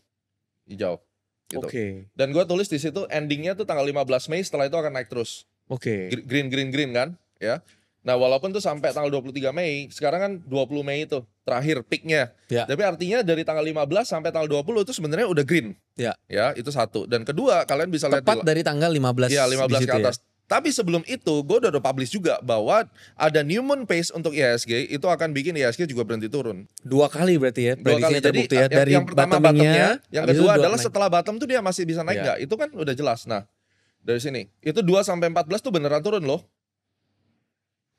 hijau. Gitu. Oke. Okay. Dan gue tulis di situ endingnya tuh tanggal 15 Mei setelah itu akan naik terus. Oke. Okay. Green green green kan, ya. Nah walaupun tuh sampai tanggal 23 Mei, sekarang kan 20 Mei itu terakhir peaknya. Ya. Tapi artinya dari tanggal 15 sampai tanggal 20 itu sebenarnya udah green. Ya. Ya itu satu. Dan kedua kalian bisa Tepat lihat. Tepat dari tanggal 15. Iya, ya 15 ke atas. Ya tapi sebelum itu, gue udah, udah publish juga bahwa ada new moon Pace untuk ISG itu akan bikin ISG juga berhenti turun. Dua kali berarti ya? Dua kali. Jadi ya, dari yang pertama bottomnya, bottomnya yang kedua adalah naik. setelah bottom tuh dia masih bisa naik iya. nggak? Ya. Itu kan udah jelas. Nah dari sini itu 2 sampai 14 tuh beneran turun loh.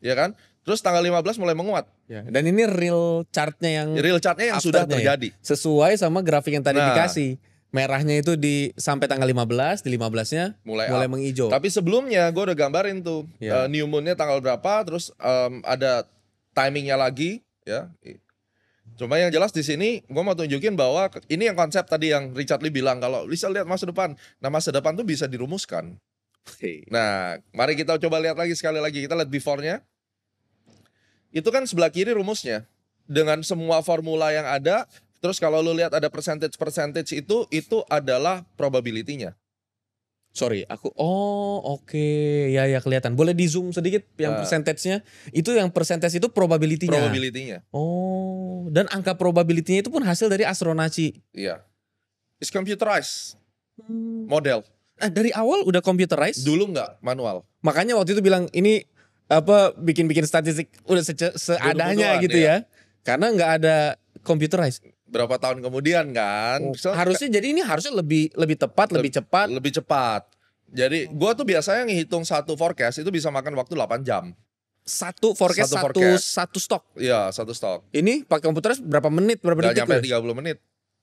Ya kan? Terus tanggal 15 mulai menguat. Ya, dan ini real chartnya yang real chartnya yang sudah ya. terjadi. Ya? Sesuai sama grafik yang tadi nah, dikasih merahnya itu di sampai tanggal 15 di 15-nya mulai mulai menghijau. Tapi sebelumnya gue udah gambarin tuh yeah. Iya. uh, new moon-nya tanggal berapa terus um, ada timingnya lagi ya. Cuma yang jelas di sini gue mau tunjukin bahwa ini yang konsep tadi yang Richard Lee bilang kalau bisa lihat masa depan. Nah, masa depan tuh bisa dirumuskan. Hey. Nah, mari kita coba lihat lagi sekali lagi. Kita lihat before-nya. Itu kan sebelah kiri rumusnya dengan semua formula yang ada Terus kalau lu lihat ada percentage-percentage itu, itu adalah probability-nya. Sorry, aku oh oke okay. ya ya kelihatan. Boleh di zoom sedikit yang uh, percentage-nya? Itu yang percentage itu probability-nya. Oh, dan angka probability-nya itu pun hasil dari astronaci. Iya. Yeah. It's computerized. Hmm. Model. Nah, dari awal udah computerized? Dulu nggak manual. Makanya waktu itu bilang ini apa bikin-bikin statistik udah se seadanya gitu ya. ya. Karena nggak ada computerized berapa tahun kemudian kan. Oh, so, harusnya ya. jadi ini harusnya lebih lebih tepat, lebih, cepat. Lebih cepat. Jadi gua tuh biasanya ngitung satu forecast itu bisa makan waktu 8 jam. Satu forecast satu satu, forecast. satu stok. Iya, satu stok. Ini pakai komputer berapa menit, berapa Gak detik? nyampe tiga 30 menit.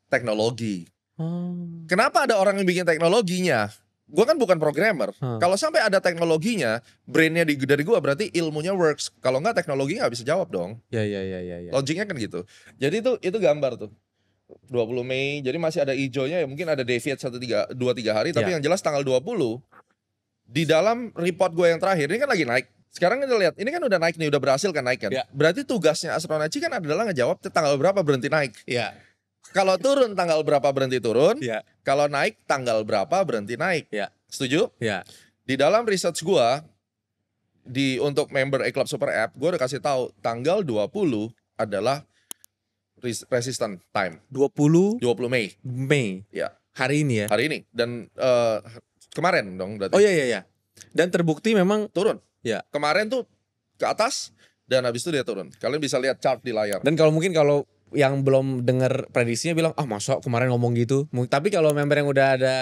Teknologi. Hmm. Kenapa ada orang yang bikin teknologinya? gue kan bukan programmer. Hmm. Kalau sampai ada teknologinya, brainnya di, dari gue berarti ilmunya works. Kalau nggak teknologi nggak bisa jawab dong. Ya ya ya ya. ya. Logiknya kan gitu. Jadi itu itu gambar tuh. 20 Mei, jadi masih ada ijonya ya mungkin ada deviate satu tiga dua tiga hari, tapi ya. yang jelas tanggal 20 di dalam report gue yang terakhir ini kan lagi naik. Sekarang kita lihat, ini kan udah naik nih, udah berhasil kan naik kan. Ya. Berarti tugasnya astronaci kan adalah ngejawab tanggal berapa berhenti naik. Iya. Kalau turun tanggal berapa berhenti turun? Ya. Kalau naik tanggal berapa berhenti naik? Ya. Setuju? Ya. Di dalam research gua di untuk member e Club Super App, gua udah kasih tahu tanggal 20 adalah resistant time. 20 20 Mei. Mei. Ya. Hari ini ya. Hari ini dan uh, kemarin dong berarti. Oh iya iya iya. Dan terbukti memang turun. Ya. Kemarin tuh ke atas dan habis itu dia turun. Kalian bisa lihat chart di layar. Dan kalau mungkin kalau yang belum dengar prediksinya bilang ah masuk masa kemarin ngomong gitu tapi kalau member yang udah ada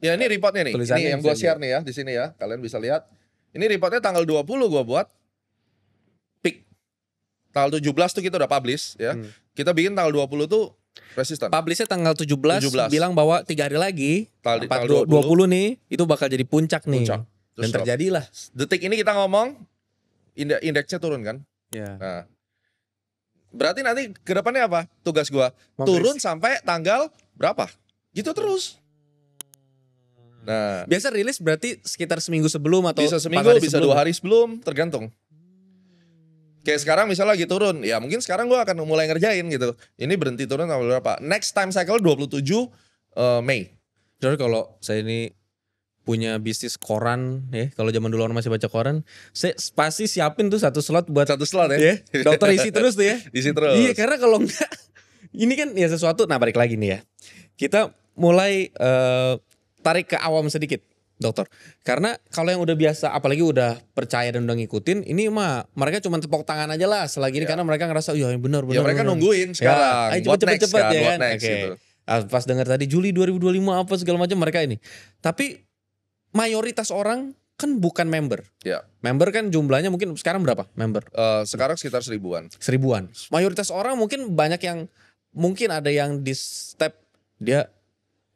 ya ini reportnya nih ini yang gue share nih ya di sini ya kalian bisa lihat ini reportnya tanggal 20 gue buat pick tanggal 17 tuh kita udah publish ya hmm. kita bikin tanggal 20 tuh resisten publishnya tanggal 17, 17. bilang bahwa tiga hari lagi tanggal, 4, tanggal 20. 20 nih itu bakal jadi puncak nih puncak. dan terjadilah detik ini kita ngomong indeksnya turun kan ya. nah Berarti nanti kedepannya apa tugas gue? Turun sampai tanggal berapa? Gitu terus. Nah, biasa rilis berarti sekitar seminggu sebelum atau bisa seminggu, hari bisa sebelum. dua hari sebelum, tergantung. Kayak sekarang misalnya lagi turun, ya mungkin sekarang gue akan mulai ngerjain gitu. Ini berhenti turun tanggal berapa? Next time cycle 27 uh, eh, Mei. Jadi kalau saya ini punya bisnis koran ya kalau zaman dulu orang masih baca koran saya pasti siapin tuh satu slot buat satu slot ya, ya dokter isi terus tuh ya isi terus iya karena kalau enggak ini kan ya sesuatu nah balik lagi nih ya kita mulai uh, tarik ke awam sedikit dokter karena kalau yang udah biasa apalagi udah percaya dan udah ngikutin ini mah mereka cuma tepok tangan aja lah selagi ini ya. karena mereka ngerasa oh, iya, iya benar ya, benar ya mereka bener. nungguin sekarang ya, ayo cepet cepet, cepet kan? ya kan, kan? next, okay. gitu. Ah, pas dengar tadi Juli 2025 apa segala macam mereka ini tapi mayoritas orang kan bukan member. Ya. Member kan jumlahnya mungkin sekarang berapa member? Uh, sekarang sekitar seribuan. Seribuan. Mayoritas orang mungkin banyak yang mungkin ada yang di step dia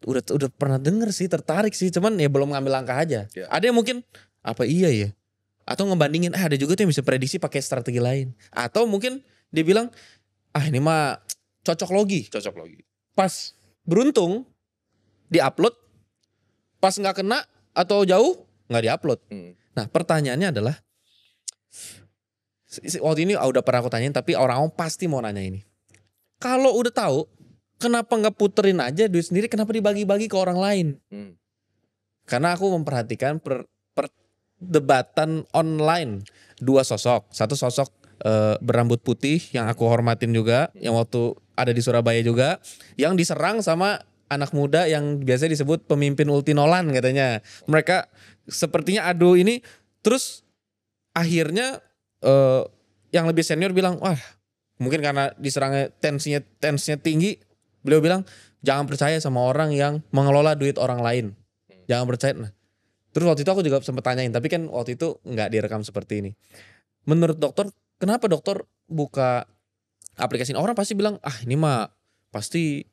udah udah pernah denger sih tertarik sih cuman ya belum ngambil langkah aja. Ya. Ada yang mungkin apa iya ya? Atau ngebandingin ah, ada juga tuh yang bisa prediksi pakai strategi lain. Atau mungkin dia bilang ah ini mah cocok logi. Cocok logi. Pas beruntung di upload pas nggak kena atau jauh nggak diupload. Hmm. Nah pertanyaannya adalah waktu ini ah, udah pernah aku tanyain tapi orang-orang pasti mau nanya ini. Kalau udah tahu kenapa nggak puterin aja duit sendiri kenapa dibagi-bagi ke orang lain? Hmm. Karena aku memperhatikan per, perdebatan online dua sosok, satu sosok uh, berambut putih yang aku hormatin juga, yang waktu ada di Surabaya juga, yang diserang sama anak muda yang biasa disebut pemimpin ultinolan katanya. Mereka sepertinya aduh ini terus akhirnya uh, yang lebih senior bilang, "Wah, mungkin karena diserangnya tensinya tensinya tinggi." Beliau bilang, "Jangan percaya sama orang yang mengelola duit orang lain." Jangan percaya. Nah, terus waktu itu aku juga sempat tanyain, tapi kan waktu itu nggak direkam seperti ini. Menurut dokter, kenapa dokter buka aplikasi ini? Orang pasti bilang, "Ah, ini mah pasti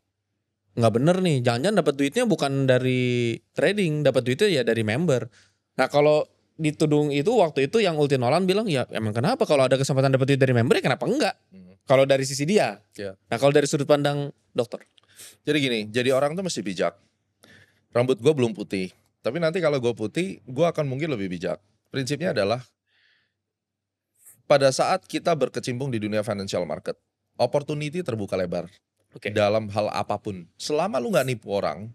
nggak bener nih jangan-jangan dapat duitnya bukan dari trading dapat duitnya ya dari member nah kalau ditudung itu waktu itu yang Ulti Nolan bilang ya emang kenapa kalau ada kesempatan dapat duit dari member ya kenapa enggak hmm. kalau dari sisi dia yeah. nah kalau dari sudut pandang dokter jadi gini jadi orang tuh mesti bijak rambut gue belum putih tapi nanti kalau gue putih gue akan mungkin lebih bijak prinsipnya adalah pada saat kita berkecimpung di dunia financial market opportunity terbuka lebar okay. dalam hal apapun. Selama lu nggak nipu orang,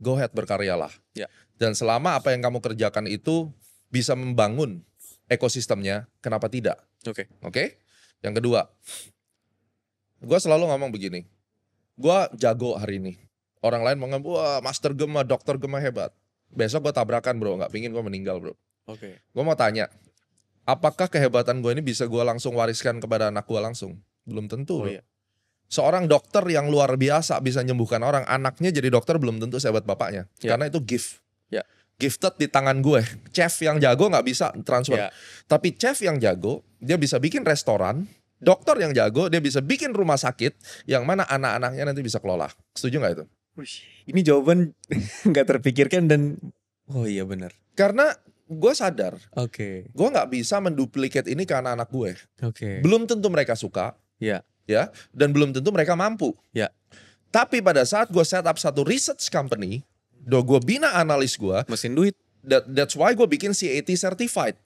go ahead berkaryalah. Ya. Dan selama apa yang kamu kerjakan itu bisa membangun ekosistemnya, kenapa tidak? Oke. Okay. Oke. Okay? Yang kedua, gue selalu ngomong begini, gue jago hari ini. Orang lain mau ngomong, wah master gema, dokter gema hebat. Besok gue tabrakan bro, nggak pingin gue meninggal bro. Oke. Okay. Gue mau tanya, apakah kehebatan gue ini bisa gue langsung wariskan kepada anak gue langsung? Belum tentu. Oh, Iya. Seorang dokter yang luar biasa bisa menyembuhkan orang, anaknya jadi dokter belum tentu sehebat bapaknya. Yeah. Karena itu gift. Yeah. Gifted di tangan gue. Chef yang jago nggak bisa transfer. Yeah. Tapi chef yang jago, dia bisa bikin restoran, dokter yang jago, dia bisa bikin rumah sakit yang mana anak-anaknya nanti bisa kelola. Setuju nggak itu? Ini jawaban nggak terpikirkan dan oh iya benar. Karena gue sadar, oke, okay. gue nggak bisa menduplikat ini ke anak-anak gue. Oke. Okay. Belum tentu mereka suka. ya ya dan belum tentu mereka mampu ya tapi pada saat gue setup satu research company do gue bina analis gue mesin duit that, that's why gue bikin CAT certified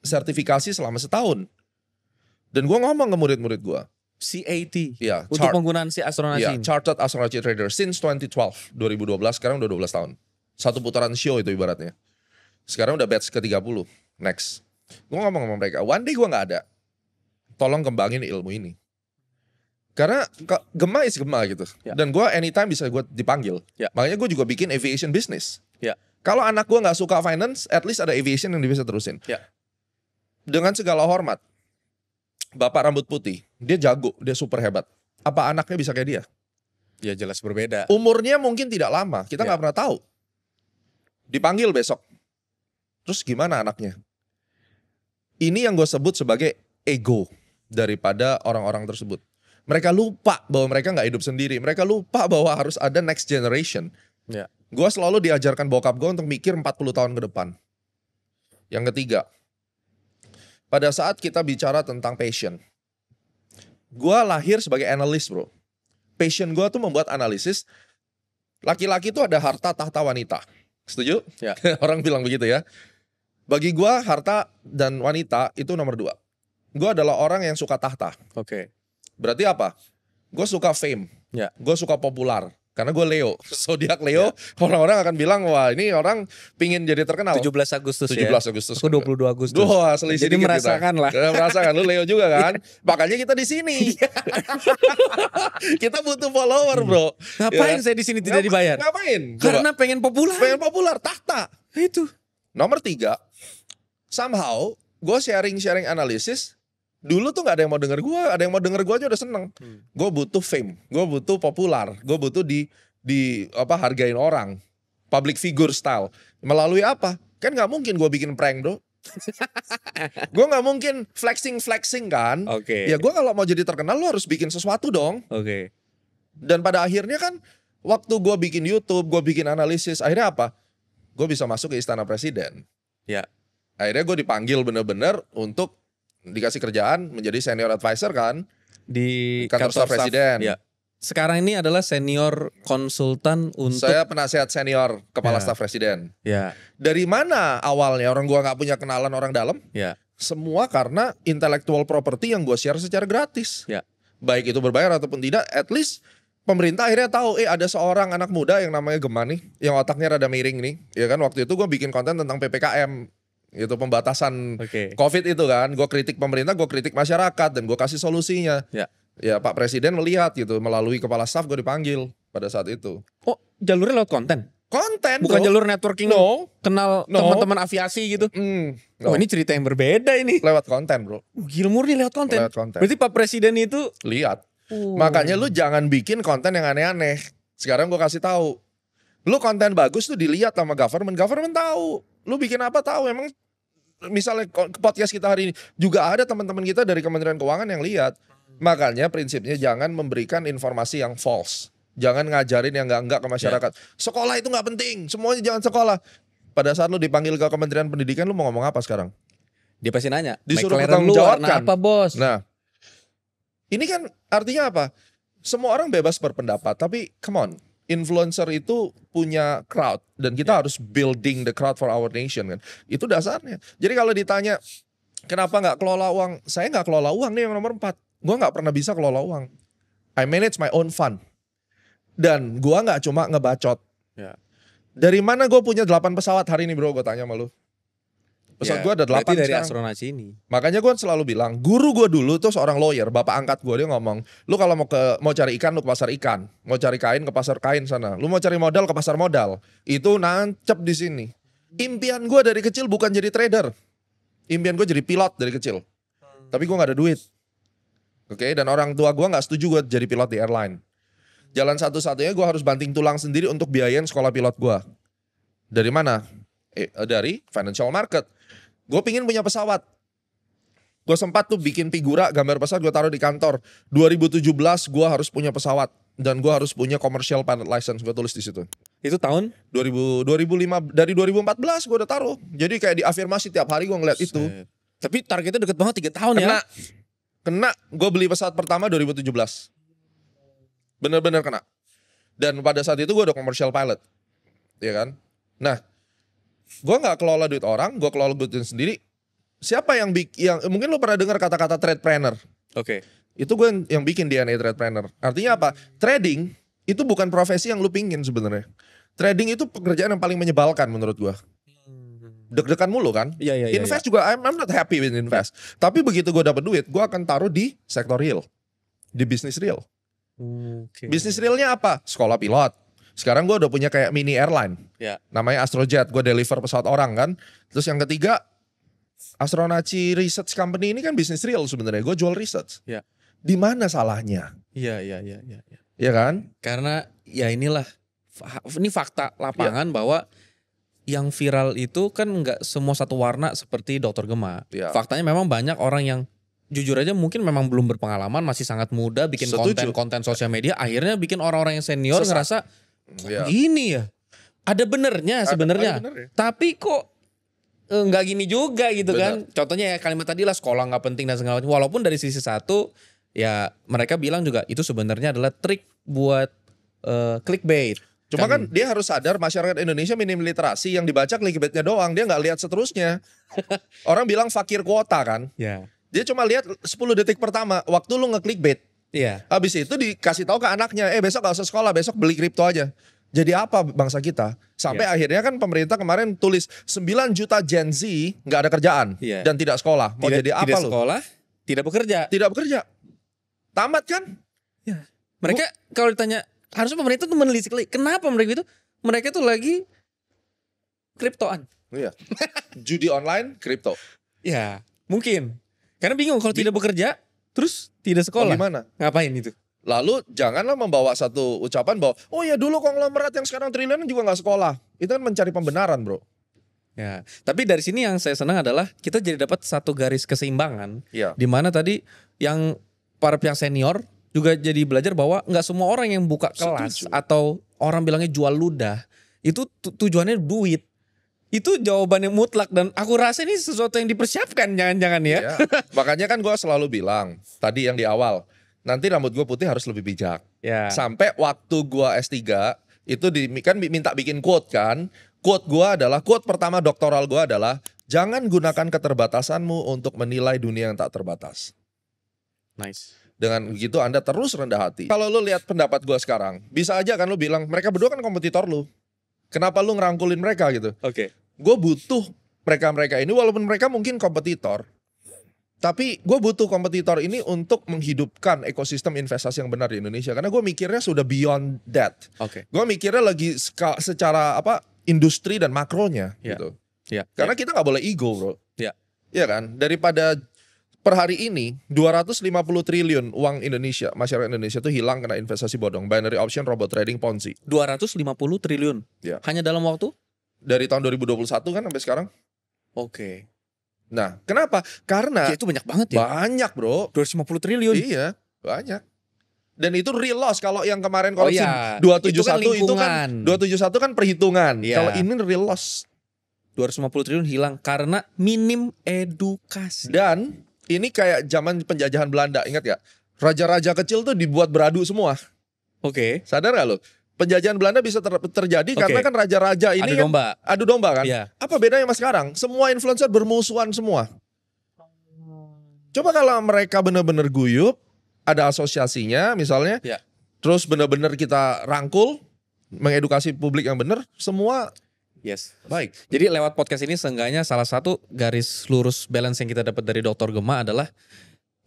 sertifikasi selama setahun dan gue ngomong ke murid-murid gue CAT ya, untuk chart, penggunaan si astronaci ya, Chartered Astronaci Trader since 2012 2012 sekarang udah 12 tahun satu putaran show itu ibaratnya sekarang udah batch ke 30 next gue ngomong sama mereka one day gue gak ada tolong kembangin ilmu ini karena gema is gema gitu. Ya. Dan gue anytime bisa gue dipanggil. Ya. Makanya gue juga bikin aviation business. Ya. Kalau anak gue nggak suka finance, at least ada aviation yang bisa terusin. Ya. Dengan segala hormat, bapak rambut putih, dia jago, dia super hebat. Apa anaknya bisa kayak dia? Ya jelas berbeda. Umurnya mungkin tidak lama, kita ya. nggak ya. pernah tahu. Dipanggil besok. Terus gimana anaknya? Ini yang gue sebut sebagai ego daripada orang-orang tersebut mereka lupa bahwa mereka nggak hidup sendiri. Mereka lupa bahwa harus ada next generation. Ya. Gue selalu diajarkan bokap gue untuk mikir 40 tahun ke depan. Yang ketiga, pada saat kita bicara tentang passion, gue lahir sebagai analis bro. Passion gue tuh membuat analisis, laki-laki tuh ada harta tahta wanita. Setuju? Ya. Orang bilang begitu ya. Bagi gue harta dan wanita itu nomor dua. Gue adalah orang yang suka tahta. Oke. Okay. Berarti apa? Gue suka fame. ya, Gue suka populer, Karena gue Leo, zodiak Leo, orang ya. orang-orang akan bilang wah ini orang pingin jadi terkenal. 17 Agustus 17 ya. Agustus. Aku 22 Agustus. Wah, selisih jadi merasakan kita. lah. merasakan lu Leo juga kan. Iya. Makanya kita di sini. kita butuh follower, Bro. Ngapain ya. saya di sini tidak ngapain, dibayar? Ngapain? Karena pengen populer. Pengen populer, tahta. Itu. Nomor tiga, somehow gue sharing-sharing analisis dulu tuh nggak ada yang mau denger gue ada yang mau denger gue aja udah seneng hmm. gue butuh fame gue butuh populer gue butuh di di apa hargain orang public figure style melalui apa kan nggak mungkin gue bikin prank do gue nggak mungkin flexing flexing kan oke okay. ya gue kalau mau jadi terkenal lo harus bikin sesuatu dong oke okay. dan pada akhirnya kan waktu gue bikin YouTube gue bikin analisis akhirnya apa gue bisa masuk ke istana presiden ya akhirnya gue dipanggil bener-bener untuk dikasih kerjaan menjadi senior advisor kan di kantor, kantor staff, presiden. Ya. Sekarang ini adalah senior konsultan untuk Saya penasehat senior kepala ya. staf presiden. Ya. Dari mana awalnya orang gua nggak punya kenalan orang dalam? Ya. Semua karena intellectual property yang gua share secara gratis. Ya. Baik itu berbayar ataupun tidak, at least pemerintah akhirnya tahu eh ada seorang anak muda yang namanya gemani yang otaknya rada miring nih ya kan waktu itu gua bikin konten tentang ppkm gitu pembatasan okay. covid itu kan gue kritik pemerintah gue kritik masyarakat dan gue kasih solusinya ya. ya pak presiden melihat gitu melalui kepala staff gue dipanggil pada saat itu oh jalurnya lewat konten konten bukan jalur networking no kenal no. teman-teman aviasi gitu mm, no. oh ini cerita yang berbeda ini lewat konten bro uh, gila murni lewat konten lewat konten berarti pak presiden itu lihat uh. makanya lu jangan bikin konten yang aneh-aneh sekarang gue kasih tahu lu konten bagus tuh dilihat sama government government tahu lu bikin apa tahu emang misalnya podcast kita hari ini juga ada teman-teman kita dari Kementerian Keuangan yang lihat. Makanya prinsipnya jangan memberikan informasi yang false. Jangan ngajarin yang enggak-enggak ke masyarakat. Yeah. Sekolah itu enggak penting, semuanya jangan sekolah. Pada saat lu dipanggil ke Kementerian Pendidikan lu mau ngomong apa sekarang? Dia pasti nanya, disuruh bertanggung apa, Bos? Nah. Ini kan artinya apa? Semua orang bebas berpendapat, tapi come on, influencer itu punya crowd dan kita yeah. harus building the crowd for our nation kan itu dasarnya jadi kalau ditanya kenapa nggak kelola uang saya nggak kelola uang nih yang nomor empat gue nggak pernah bisa kelola uang I manage my own fund dan gue nggak cuma ngebacot yeah. dari mana gue punya delapan pesawat hari ini bro gue tanya sama lu Pesawat ya, gue ada delapan dari sekarang. sini, Makanya gue selalu bilang, guru gue dulu tuh seorang lawyer, bapak angkat gue dia ngomong, lu kalau mau ke mau cari ikan lu ke pasar ikan, mau cari kain ke pasar kain sana, lu mau cari modal ke pasar modal, itu nancep di sini. Impian gue dari kecil bukan jadi trader, impian gue jadi pilot dari kecil, tapi gue nggak ada duit. Oke, okay? dan orang tua gue nggak setuju gue jadi pilot di airline. Jalan satu-satunya gue harus banting tulang sendiri untuk biayain sekolah pilot gue. Dari mana? Eh, dari financial market Gue pingin punya pesawat. Gue sempat tuh bikin figura gambar pesawat gue taruh di kantor. 2017 gue harus punya pesawat dan gue harus punya commercial pilot license gue tulis di situ. Itu tahun 2000 2005 dari 2014 gue udah taruh. Jadi kayak diafirmasi tiap hari gue ngeliat Set. itu. Tapi targetnya deket banget tiga tahun kena, ya. Kena. Kena. Gue beli pesawat pertama 2017. Bener-bener kena. Dan pada saat itu gue udah commercial pilot. Ya kan? Nah, gue nggak kelola duit orang, gue kelola duit sendiri. Siapa yang bikin? Yang mungkin lo pernah dengar kata-kata planner? Oke. Okay. Itu gue yang, yang bikin DNA planner. Artinya apa? Trading itu bukan profesi yang lu pingin sebenarnya. Trading itu pekerjaan yang paling menyebalkan menurut gue. Deg-degan mulu kan? Iya, iya, Yeah, Invest yeah. juga, I'm, not happy with invest. Yeah. Tapi begitu gue dapet duit, gue akan taruh di sektor real. Di bisnis real. Okay. Bisnis realnya apa? Sekolah pilot sekarang gue udah punya kayak mini airline. Ya. Namanya Astrojet, gue deliver pesawat orang kan. Terus yang ketiga, Astronaci Research Company ini kan bisnis real sebenarnya. Gue jual research. Ya. Di mana salahnya? Iya, iya, iya, iya. Iya ya kan? Karena ya inilah ini fakta lapangan ya. bahwa yang viral itu kan nggak semua satu warna seperti Dokter Gema. Ya. Faktanya memang banyak orang yang jujur aja mungkin memang belum berpengalaman masih sangat muda bikin konten-konten sosial media akhirnya bikin orang-orang yang senior Sesat. ngerasa ya. gini ya ada benernya sebenarnya ya. tapi kok eh, nggak e, gini juga gitu Bener. kan contohnya ya kalimat tadi lah sekolah nggak penting dan segala macam walaupun dari sisi satu ya mereka bilang juga itu sebenarnya adalah trik buat klik eh, clickbait Cuma kan, kan dia harus sadar masyarakat Indonesia minim literasi yang dibaca clickbaitnya doang dia nggak lihat seterusnya. Orang bilang fakir kuota kan. Ya. Dia cuma lihat 10 detik pertama waktu lu ngeklik bait Iya. Habis itu dikasih tahu ke anaknya, eh besok gak usah sekolah, besok beli kripto aja. Jadi apa bangsa kita? Sampai yeah. akhirnya kan pemerintah kemarin tulis 9 juta Gen Z nggak ada kerjaan yeah. dan tidak sekolah. Mau tidak, jadi apa tidak lu? sekolah, tidak bekerja. Tidak bekerja. Tamat kan? Ya. Mereka Bu, kalau ditanya harusnya pemerintah tuh menelisik lagi. Kenapa mereka itu? Mereka tuh lagi kriptoan. Iya. Judi online, kripto. Ya, mungkin. Karena bingung kalau tidak bekerja, Terus tidak oh, sekolah? Oh, gimana? Ngapain itu? Lalu janganlah membawa satu ucapan bahwa oh ya dulu konglomerat yang sekarang triliunan juga nggak sekolah. Itu kan mencari pembenaran, Bro. Ya, tapi dari sini yang saya senang adalah kita jadi dapat satu garis keseimbangan. Ya. Di mana tadi yang para pihak senior juga jadi belajar bahwa nggak semua orang yang buka kelas Setuju. atau orang bilangnya jual ludah itu tujuannya duit itu jawaban yang mutlak dan aku rasa ini sesuatu yang dipersiapkan jangan-jangan ya. Iya. Makanya kan gue selalu bilang tadi yang di awal nanti rambut gue putih harus lebih bijak. Yeah. Sampai waktu gue S3 itu di, kan minta bikin quote kan. Quote gue adalah, quote pertama doktoral gue adalah jangan gunakan keterbatasanmu untuk menilai dunia yang tak terbatas. Nice. Dengan begitu Anda terus rendah hati. Kalau lu lihat pendapat gue sekarang, bisa aja kan lu bilang mereka berdua kan kompetitor lu. Kenapa lu ngerangkulin mereka gitu? Oke. Okay gue butuh mereka-mereka ini walaupun mereka mungkin kompetitor tapi gue butuh kompetitor ini untuk menghidupkan ekosistem investasi yang benar di Indonesia karena gue mikirnya sudah beyond that. Oke. Okay. Gue mikirnya lagi secara apa industri dan makronya yeah. gitu. Yeah. Karena yeah. kita nggak boleh ego bro. Iya. Yeah. Iya kan daripada per hari ini 250 triliun uang Indonesia masyarakat Indonesia itu hilang kena investasi bodong binary option robot trading ponzi. 250 triliun. Yeah. Hanya dalam waktu dari tahun 2021 kan sampai sekarang. Oke. Okay. Nah, kenapa? Karena ya, itu banyak banget ya. Banyak, Bro. 250 triliun. Iya, banyak. Dan itu real loss kalau yang kemarin oh, korupsi oh, iya. 271 itu kan, itu kan 271 kan perhitungan. Yeah. Kalau ini real loss. 250 triliun hilang karena minim edukasi. Dan ini kayak zaman penjajahan Belanda, ingat ya? Raja-raja kecil tuh dibuat beradu semua. Oke. Okay. Sadar gak lo? penjajahan Belanda bisa ter terjadi okay. karena kan raja-raja ini adu kan domba. Kan, adu domba kan. Yeah. Apa bedanya mas sekarang? Semua influencer bermusuhan semua. Coba kalau mereka benar-benar guyup, ada asosiasinya misalnya, yeah. terus benar-benar kita rangkul, mengedukasi publik yang benar, semua Yes. Baik. Jadi lewat podcast ini seenggaknya salah satu garis lurus balance yang kita dapat dari dokter Gema adalah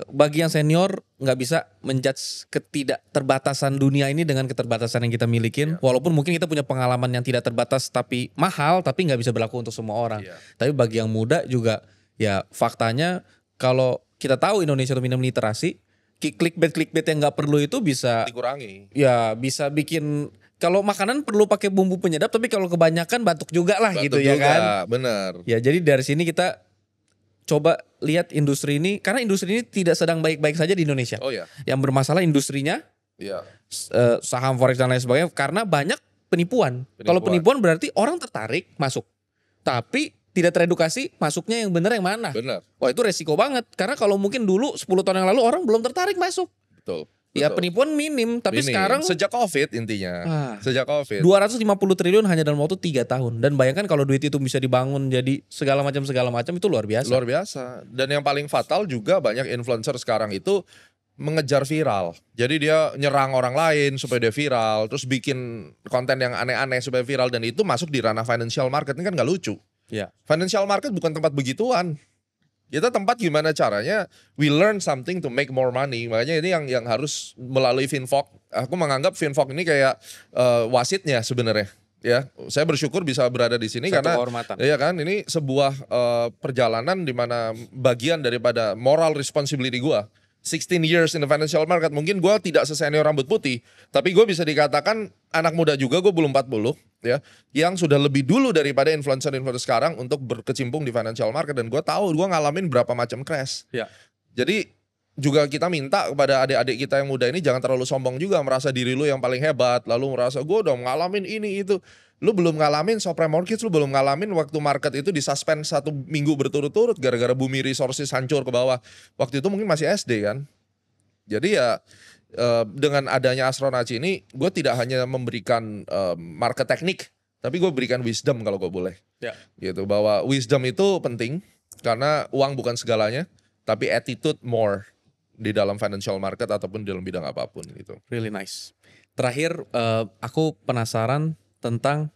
bagi yang senior nggak bisa menjudge ketidakterbatasan dunia ini dengan keterbatasan yang kita milikin. Yeah. Walaupun mungkin kita punya pengalaman yang tidak terbatas tapi mahal tapi nggak bisa berlaku untuk semua orang. Yeah. Tapi bagi yang muda juga ya faktanya kalau kita tahu Indonesia itu minim literasi, clickbait clickbait yang nggak perlu itu bisa dikurangi. Ya bisa bikin kalau makanan perlu pakai bumbu penyedap tapi kalau kebanyakan batuk juga lah batuk gitu ya juga, ya kan. Bener. Ya jadi dari sini kita coba lihat industri ini karena industri ini tidak sedang baik-baik saja di Indonesia. Oh ya. Yang bermasalah industrinya. Iya. Eh, saham forex dan lain sebagainya karena banyak penipuan. penipuan. Kalau penipuan berarti orang tertarik masuk. Tapi tidak teredukasi masuknya yang benar yang mana. Benar. Wah itu resiko banget karena kalau mungkin dulu 10 tahun yang lalu orang belum tertarik masuk. Betul. Ya penipuan minim, tapi minim. sekarang sejak Covid intinya. Ah, sejak Covid. 250 triliun hanya dalam waktu 3 tahun dan bayangkan kalau duit itu bisa dibangun jadi segala macam segala macam itu luar biasa. Luar biasa. Dan yang paling fatal juga banyak influencer sekarang itu mengejar viral. Jadi dia nyerang orang lain supaya dia viral, terus bikin konten yang aneh-aneh supaya viral dan itu masuk di ranah financial market ini kan nggak lucu. Ya. Financial market bukan tempat begituan kita tempat gimana caranya we learn something to make more money makanya ini yang yang harus melalui finfok aku menganggap finfok ini kayak uh, wasitnya sebenarnya ya saya bersyukur bisa berada di sini Satu karena ya kan ini sebuah uh, perjalanan di mana bagian daripada moral responsibility gua 16 years in the financial market. Mungkin gue tidak sesenior rambut putih, tapi gue bisa dikatakan anak muda juga gue belum 40 ya, yang sudah lebih dulu daripada influencer-influencer sekarang untuk berkecimpung di financial market dan gue tahu gue ngalamin berapa macam crash. Ya. Jadi juga kita minta kepada adik-adik kita yang muda ini jangan terlalu sombong juga merasa diri lu yang paling hebat lalu merasa gue udah ngalamin ini itu lu belum ngalamin Supreme Mortgage lu belum ngalamin waktu market itu disuspend satu minggu berturut-turut gara-gara bumi resources hancur ke bawah waktu itu mungkin masih SD kan jadi ya eh, dengan adanya Astronaci ini gue tidak hanya memberikan eh, market teknik tapi gue berikan wisdom kalau gue boleh ya. gitu bahwa wisdom itu penting karena uang bukan segalanya tapi attitude more di dalam financial market ataupun di dalam bidang apapun gitu. Really nice. Terakhir uh, aku penasaran tentang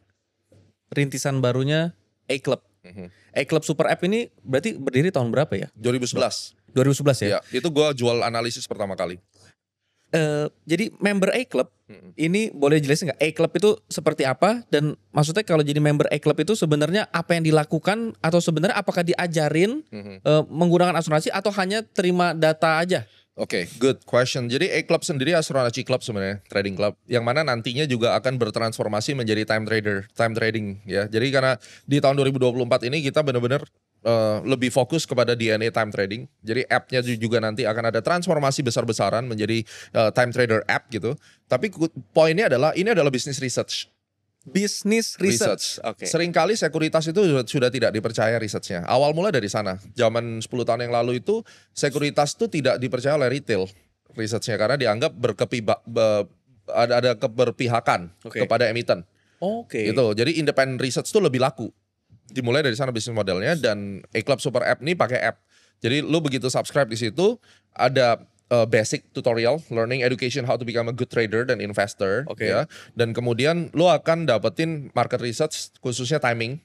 rintisan barunya A Club. Mm -hmm. A Club Super App ini berarti berdiri tahun berapa ya? 2011. 2011 ya? Iya, itu gua jual analisis pertama kali. Eh, jadi member A Club hmm. ini boleh jelasin nggak A Club itu seperti apa dan maksudnya kalau jadi member A Club itu sebenarnya apa yang dilakukan atau sebenarnya apakah diajarin hmm. uh, menggunakan asuransi atau hanya terima data aja? Oke, okay, good question. Jadi A Club sendiri asuransi club sebenarnya, trading club. Yang mana nantinya juga akan bertransformasi menjadi time trader, time trading ya. Jadi karena di tahun 2024 ini kita benar-benar Eh, lebih fokus kepada DNA time trading. Jadi app-nya juga nanti akan ada transformasi besar-besaran menjadi uh, time trader app gitu. Tapi poinnya adalah ini adalah bisnis research. Bisnis research. research. Okay. Seringkali sekuritas itu sudah tidak dipercaya researchnya. Awal mula dari sana. Zaman 10 tahun yang lalu itu sekuritas itu tidak dipercaya oleh retail researchnya karena dianggap berkepi be, ada ada keberpihakan okay. kepada emiten. Oke. Okay. Gitu. Jadi independent research itu lebih laku dimulai dari sana bisnis modelnya dan e-club super app ini pakai app. Jadi lu begitu subscribe di situ ada uh, basic tutorial learning education how to become a good trader dan investor okay. ya dan kemudian lu akan dapetin market research khususnya timing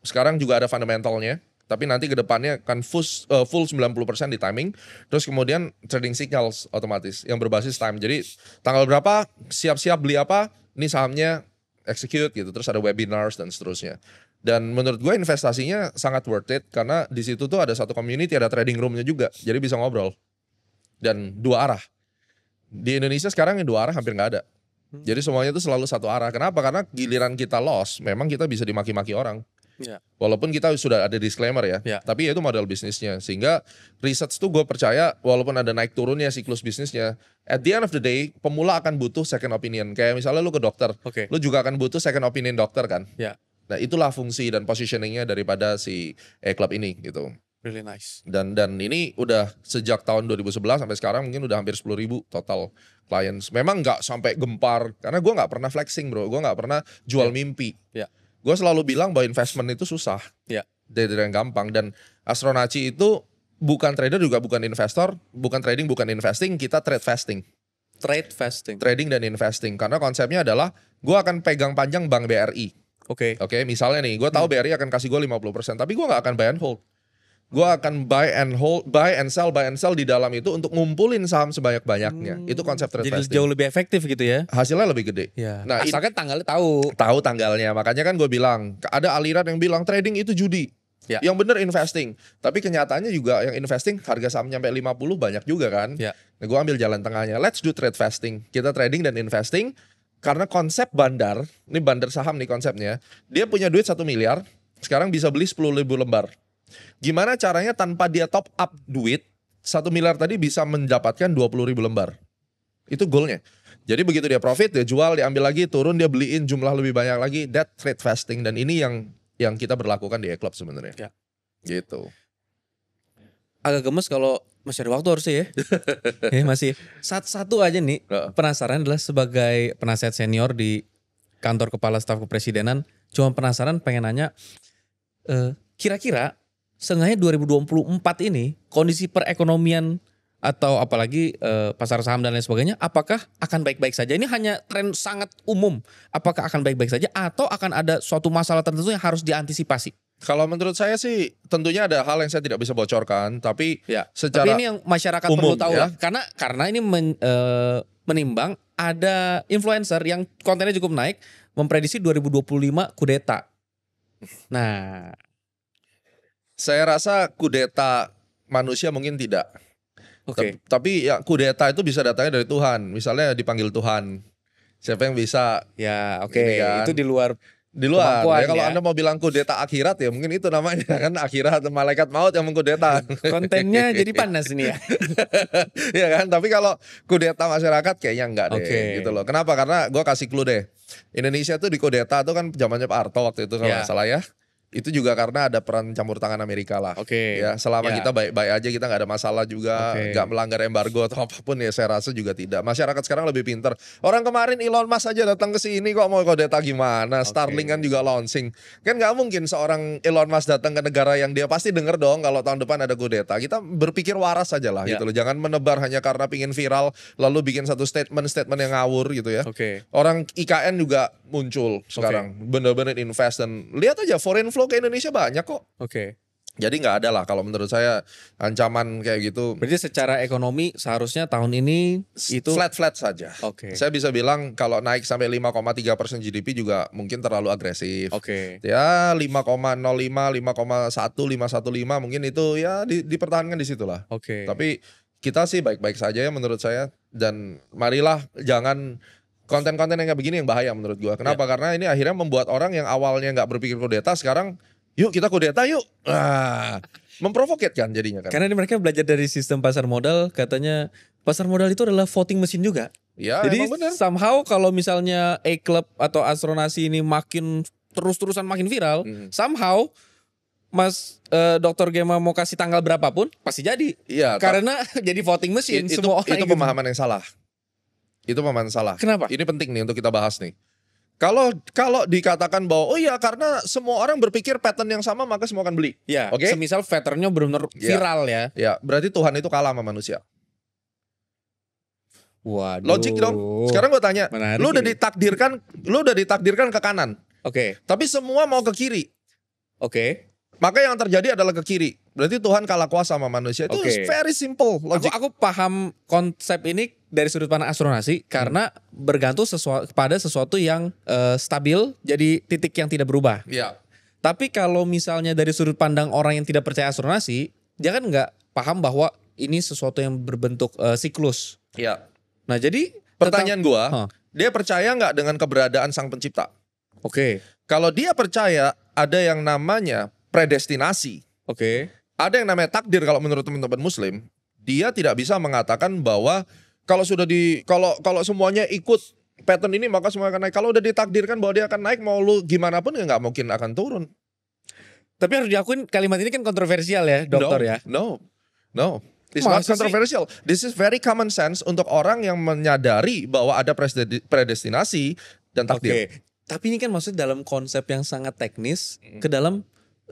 sekarang juga ada fundamentalnya tapi nanti ke depannya akan full, uh, full 90% di timing terus kemudian trading signals otomatis yang berbasis time jadi tanggal berapa siap-siap beli apa ini sahamnya execute gitu terus ada webinars dan seterusnya dan menurut gue investasinya sangat worth it karena di situ tuh ada satu community, ada trading roomnya juga, jadi bisa ngobrol. Dan dua arah. Di Indonesia sekarang yang dua arah hampir nggak ada. Hmm. Jadi semuanya itu selalu satu arah. Kenapa? Karena giliran kita loss, memang kita bisa dimaki-maki orang. Yeah. Walaupun kita sudah ada disclaimer ya, yeah. tapi ya itu model bisnisnya. Sehingga riset tuh gue percaya walaupun ada naik turunnya siklus bisnisnya, at the end of the day pemula akan butuh second opinion. Kayak misalnya lu ke dokter, okay. lu juga akan butuh second opinion dokter kan. Yeah. Nah itulah fungsi dan positioningnya daripada si e-club eh, ini gitu. Really nice. Dan dan ini udah sejak tahun 2011 sampai sekarang mungkin udah hampir 10 ribu total clients. Memang nggak sampai gempar karena gue nggak pernah flexing bro, gue nggak pernah jual yeah. mimpi. Yeah. Gue selalu bilang bahwa investment itu susah. Yeah. Dari, yang gampang dan astronaci itu bukan trader juga bukan investor, bukan trading bukan investing, kita trade fasting trade investing trading dan investing karena konsepnya adalah gue akan pegang panjang bank BRI Oke. Okay. Oke, okay, misalnya nih, gue tahu hmm. BRI akan kasih gue 50%, tapi gue nggak akan buy and hold. Gue akan buy and hold, buy and sell, buy and sell di dalam itu untuk ngumpulin saham sebanyak-banyaknya. Hmm. Itu konsep trading. Jadi jauh lebih efektif gitu ya. Hasilnya lebih gede. Ya. Nah, asalkan tanggalnya tahu. Tahu tanggalnya. Makanya kan gue bilang, ada aliran yang bilang trading itu judi. Ya. Yang bener investing. Tapi kenyataannya juga yang investing harga saham nyampe 50 banyak juga kan. Ya. Nah, gue ambil jalan tengahnya. Let's do trade investing. Kita trading dan investing karena konsep bandar, ini bandar saham nih konsepnya, dia punya duit satu miliar, sekarang bisa beli sepuluh ribu lembar. Gimana caranya tanpa dia top up duit, satu miliar tadi bisa mendapatkan dua puluh ribu lembar. Itu goalnya. Jadi begitu dia profit, dia jual, diambil lagi, turun, dia beliin jumlah lebih banyak lagi. That trade fasting dan ini yang yang kita berlakukan di e-club sebenarnya. Ya. Gitu. Agak gemes kalau masih ada waktu harusnya ya. ya masih. satu aja nih, penasaran adalah sebagai penasihat senior di kantor kepala staf kepresidenan, cuma penasaran pengen nanya eh, kira-kira sengaja 2024 ini kondisi perekonomian atau apalagi eh, pasar saham dan lain sebagainya apakah akan baik-baik saja? Ini hanya tren sangat umum. Apakah akan baik-baik saja atau akan ada suatu masalah tertentu yang harus diantisipasi? Kalau menurut saya sih tentunya ada hal yang saya tidak bisa bocorkan, tapi ya. secara tapi ini yang masyarakat umum, perlu tahu ya. lah, karena karena ini men, e, menimbang ada influencer yang kontennya cukup naik memprediksi 2025 kudeta. Nah, saya rasa kudeta manusia mungkin tidak. Oke. Okay. Tapi, ya kudeta itu bisa datangnya dari Tuhan. Misalnya dipanggil Tuhan. Siapa yang bisa? Ya, oke. Okay. Kan? Itu di luar di luar. ya, kalau ya. Anda mau bilang kudeta akhirat ya mungkin itu namanya kan akhirat malaikat maut yang mengkudeta. Kontennya jadi panas ini ya. ya kan, tapi kalau kudeta masyarakat kayaknya enggak deh okay. gitu loh. Kenapa? Karena gua kasih clue deh. Indonesia tuh di kudeta tuh kan zamannya Pak Harto waktu itu kalau yeah. salah ya itu juga karena ada peran campur tangan Amerika lah. Oke. Okay. Ya, selama yeah. kita baik-baik aja kita nggak ada masalah juga, nggak okay. melanggar embargo atau apapun ya saya rasa juga tidak. Masyarakat sekarang lebih pinter. Orang kemarin Elon Musk aja datang ke sini kok mau kodeta gimana? Okay. Starlink kan juga launching. Kan nggak mungkin seorang Elon Musk datang ke negara yang dia pasti denger dong kalau tahun depan ada kodeta. Kita berpikir waras aja lah yeah. gitu loh. Jangan menebar hanya karena pingin viral lalu bikin satu statement-statement yang ngawur gitu ya. Oke. Okay. Orang IKN juga muncul sekarang. Okay. Bener-bener invest dan lihat aja foreign flow ke Indonesia banyak kok. Oke. Okay. Jadi nggak ada lah kalau menurut saya ancaman kayak gitu. Berarti secara ekonomi seharusnya tahun ini itu flat-flat saja. Oke. Okay. Saya bisa bilang kalau naik sampai 5,3 persen GDP juga mungkin terlalu agresif. Oke. Okay. Ya 5,05, 5,1, 5,15 mungkin itu ya di, dipertahankan di situ lah. Oke. Okay. Tapi kita sih baik-baik saja ya menurut saya dan marilah jangan konten-konten yang kayak begini yang bahaya menurut gua. Kenapa? Ya. Karena ini akhirnya membuat orang yang awalnya nggak berpikir kudeta sekarang yuk kita kudeta yuk. Ah, memprovoket kan jadinya kan. Karena mereka belajar dari sistem pasar modal katanya pasar modal itu adalah voting mesin juga. Ya, Jadi bener. somehow kalau misalnya A Club atau Astronasi ini makin terus-terusan makin viral, hmm. somehow Mas uh, Dokter Gema mau kasih tanggal berapapun pasti jadi. Iya. Karena jadi voting mesin. semua orang itu gitu. pemahaman gitu. yang salah. Itu pemain salah. Kenapa? Ini penting nih untuk kita bahas nih. Kalau kalau dikatakan bahwa oh iya karena semua orang berpikir pattern yang sama maka semua akan beli. Ya. Oke. Okay? Semisal patternnya benar-benar ya. viral ya. ya. Berarti Tuhan itu kalah sama manusia. Waduh. Logik dong. Sekarang gue tanya, Menarik lu udah ditakdirkan, lu udah ditakdirkan ke kanan. Oke. Okay. Tapi semua mau ke kiri. Oke. Okay. Maka yang terjadi adalah ke kiri. Berarti Tuhan kalah kuasa sama manusia. Itu okay. very simple. Logic. Aku, aku paham konsep ini dari sudut pandang astronomi karena bergantung sesuatu, kepada sesuatu yang uh, stabil jadi titik yang tidak berubah. Iya. Tapi kalau misalnya dari sudut pandang orang yang tidak percaya asuransi, dia kan nggak paham bahwa ini sesuatu yang berbentuk uh, siklus. Iya. Nah, jadi pertanyaan tentang, gua, huh. dia percaya nggak dengan keberadaan sang pencipta? Oke. Okay. Kalau dia percaya ada yang namanya predestinasi. Oke. Okay. Ada yang namanya takdir kalau menurut teman-teman muslim, dia tidak bisa mengatakan bahwa kalau sudah di kalau kalau semuanya ikut pattern ini maka semua akan naik. Kalau udah ditakdirkan bahwa dia akan naik mau lu gimana pun ya nggak mungkin akan turun. Tapi harus diakuin kalimat ini kan kontroversial ya, dokter no, ya. No. No. It's is not controversial. Sih? This is very common sense untuk orang yang menyadari bahwa ada predestinasi dan takdir. Okay. Tapi ini kan maksudnya dalam konsep yang sangat teknis hmm. ke dalam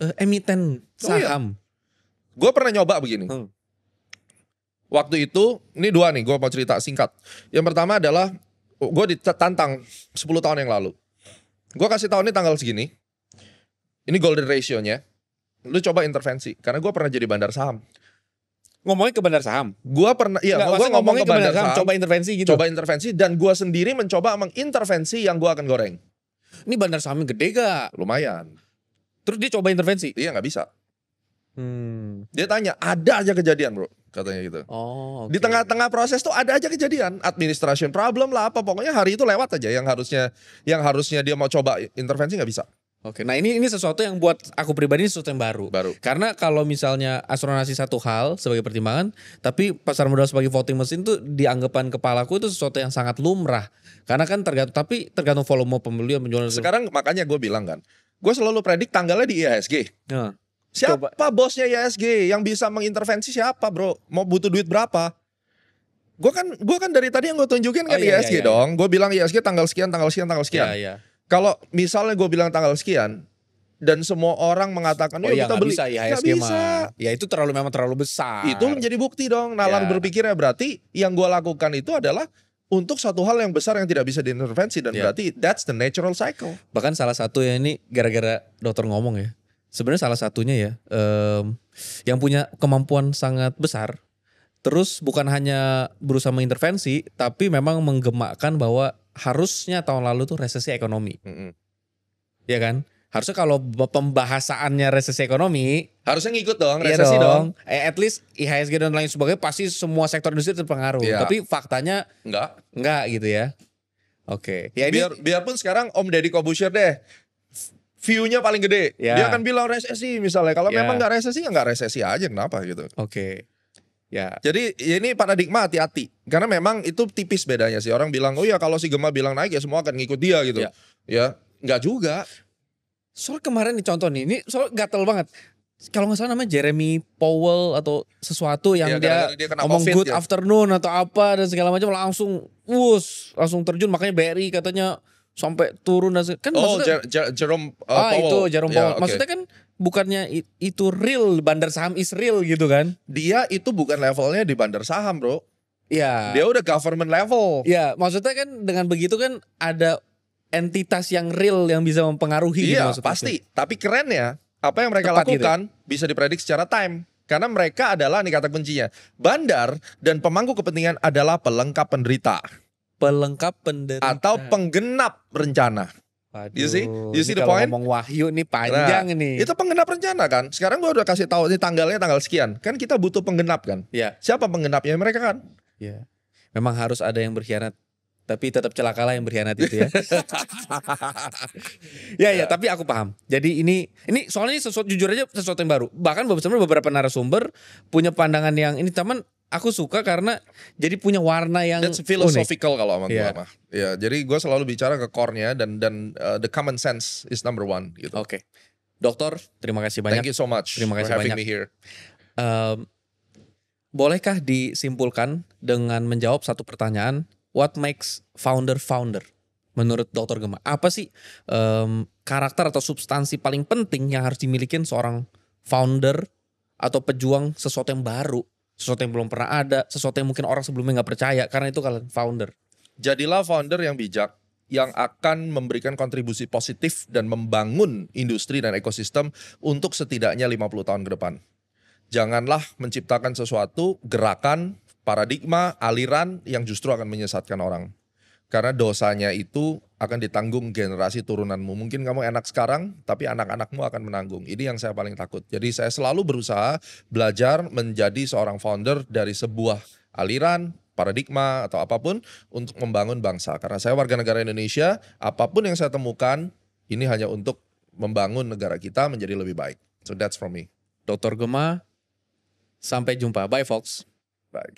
uh, emiten saham. Oh, iya. Gue pernah nyoba begini. Hmm. Waktu itu, ini dua nih, gue mau cerita singkat. Yang pertama adalah, gue ditantang 10 tahun yang lalu. Gue kasih tahun ini tanggal segini. Ini golden ratio-nya. Lu coba intervensi. Karena gue pernah jadi bandar saham. Ngomongin ke bandar saham? Gue pernah, iya gue ngomong ngomongin ke bandar, bandar saham, saham, coba intervensi gitu? Coba intervensi, dan gue sendiri mencoba mengintervensi yang gue akan goreng. Ini bandar yang gede gak? Lumayan. Terus dia coba intervensi? Iya, gak bisa. Hmm. Dia tanya, ada aja kejadian bro katanya gitu. Oh. Okay. Di tengah-tengah proses tuh ada aja kejadian administration problem lah apa pokoknya hari itu lewat aja yang harusnya yang harusnya dia mau coba intervensi nggak bisa. Oke, nah ini ini sesuatu yang buat aku pribadi ini sesuatu yang baru. Baru. Karena kalau misalnya asuransi satu hal sebagai pertimbangan, tapi pasar modal sebagai voting mesin tuh dianggapan kepalaku itu sesuatu yang sangat lumrah. Karena kan tergantung tapi tergantung volume yang penjualan. Sekarang makanya gue bilang kan, gue selalu predik tanggalnya di IHSG. Hmm. Nah. Siapa Coba. bosnya YSG yang bisa mengintervensi siapa bro? Mau butuh duit berapa? Gue kan gua kan dari tadi yang gue tunjukin kan oh, iya, YSG iya, iya. dong. Gue bilang YSG tanggal sekian, tanggal sekian, tanggal sekian. Iya, iya. Kalau misalnya gue bilang tanggal sekian dan semua orang mengatakan oh, iya, kita beli, bisa, ya gak bisa. Ya itu terlalu memang terlalu besar. Itu menjadi bukti dong nalar ya. berpikirnya berarti yang gue lakukan itu adalah untuk satu hal yang besar yang tidak bisa diintervensi dan ya. berarti that's the natural cycle. Bahkan salah satu ya ini gara-gara dokter ngomong ya sebenarnya salah satunya ya um, yang punya kemampuan sangat besar terus bukan hanya berusaha mengintervensi tapi memang menggemakkan bahwa harusnya tahun lalu tuh resesi ekonomi mm -hmm. ya kan harusnya kalau pembahasannya resesi ekonomi harusnya ngikut dong iya resesi iya dong. dong. Eh, at least IHSG dan lain sebagainya pasti semua sektor industri terpengaruh. yeah. Tapi faktanya enggak. Enggak gitu ya. Oke. Okay. Ya biar ini, biarpun sekarang Om Deddy Kobusir deh view-nya paling gede. Ya. Dia akan bilang resesi misalnya. Kalau ya. memang nggak resesi ya nggak resesi aja kenapa gitu. Oke. Okay. Ya. Jadi ini paradigma hati-hati karena memang itu tipis bedanya sih. Orang bilang, "Oh ya kalau si Gema bilang naik ya semua akan ngikut dia gitu." Ya. ya nggak juga. Soal kemarin nih contoh nih, ini soal gatel banget. Kalau nggak salah namanya Jeremy Powell atau sesuatu yang ya, dia, dia ngomong COVID, good ya. afternoon atau apa dan segala macam langsung us, langsung terjun makanya BRI katanya sampai turun dan kan oh, maksudnya Jer jarum uh, ah itu Jerome ya, Powell yeah, okay. maksudnya kan bukannya itu real bandar saham is real gitu kan dia itu bukan levelnya di bandar saham bro ya dia udah government level ya maksudnya kan dengan begitu kan ada entitas yang real yang bisa mempengaruhi gitu iya gitu pasti itu. tapi keren ya apa yang mereka Tepat gitu ya. lakukan gitu. bisa diprediksi secara time karena mereka adalah nih kata kuncinya bandar dan pemangku kepentingan adalah pelengkap penderita pelengkap penderita atau penggenap rencana. Aduh, you see, you see the point? Ngomong wahyu nih nah, panjang nah, nih. Itu penggenap rencana kan. Sekarang gua udah kasih tahu ini tanggalnya tanggal sekian. Kan kita butuh penggenap kan. Yeah. Siapa penggenapnya mereka kan? Iya. Yeah. Memang harus ada yang berkhianat. Tapi tetap celakalah yang berkhianat itu ya. Ya, ya ya, tapi aku paham. Jadi ini ini soalnya sesuatu jujur aja sesuatu yang baru. Bahkan beberapa beberapa narasumber punya pandangan yang ini teman aku suka karena jadi punya warna yang That's philosophical unik. kalau sama yeah. mah. Ya, jadi gue selalu bicara ke core-nya dan dan uh, the common sense is number one gitu. Oke. Okay. Dokter, terima kasih banyak. Thank you so much. Terima kasih for having banyak. me here. Um, bolehkah disimpulkan dengan menjawab satu pertanyaan, what makes founder founder? Menurut Dokter Gema, apa sih um, karakter atau substansi paling penting yang harus dimiliki seorang founder atau pejuang sesuatu yang baru sesuatu yang belum pernah ada, sesuatu yang mungkin orang sebelumnya nggak percaya karena itu kalian founder. Jadilah founder yang bijak yang akan memberikan kontribusi positif dan membangun industri dan ekosistem untuk setidaknya 50 tahun ke depan. Janganlah menciptakan sesuatu gerakan, paradigma, aliran yang justru akan menyesatkan orang. Karena dosanya itu akan ditanggung generasi turunanmu. Mungkin kamu enak sekarang, tapi anak-anakmu akan menanggung. Ini yang saya paling takut. Jadi saya selalu berusaha belajar menjadi seorang founder dari sebuah aliran, paradigma atau apapun untuk membangun bangsa. Karena saya warga negara Indonesia, apapun yang saya temukan ini hanya untuk membangun negara kita menjadi lebih baik. So that's for me. Dr. Gema, sampai jumpa. Bye folks. Bye.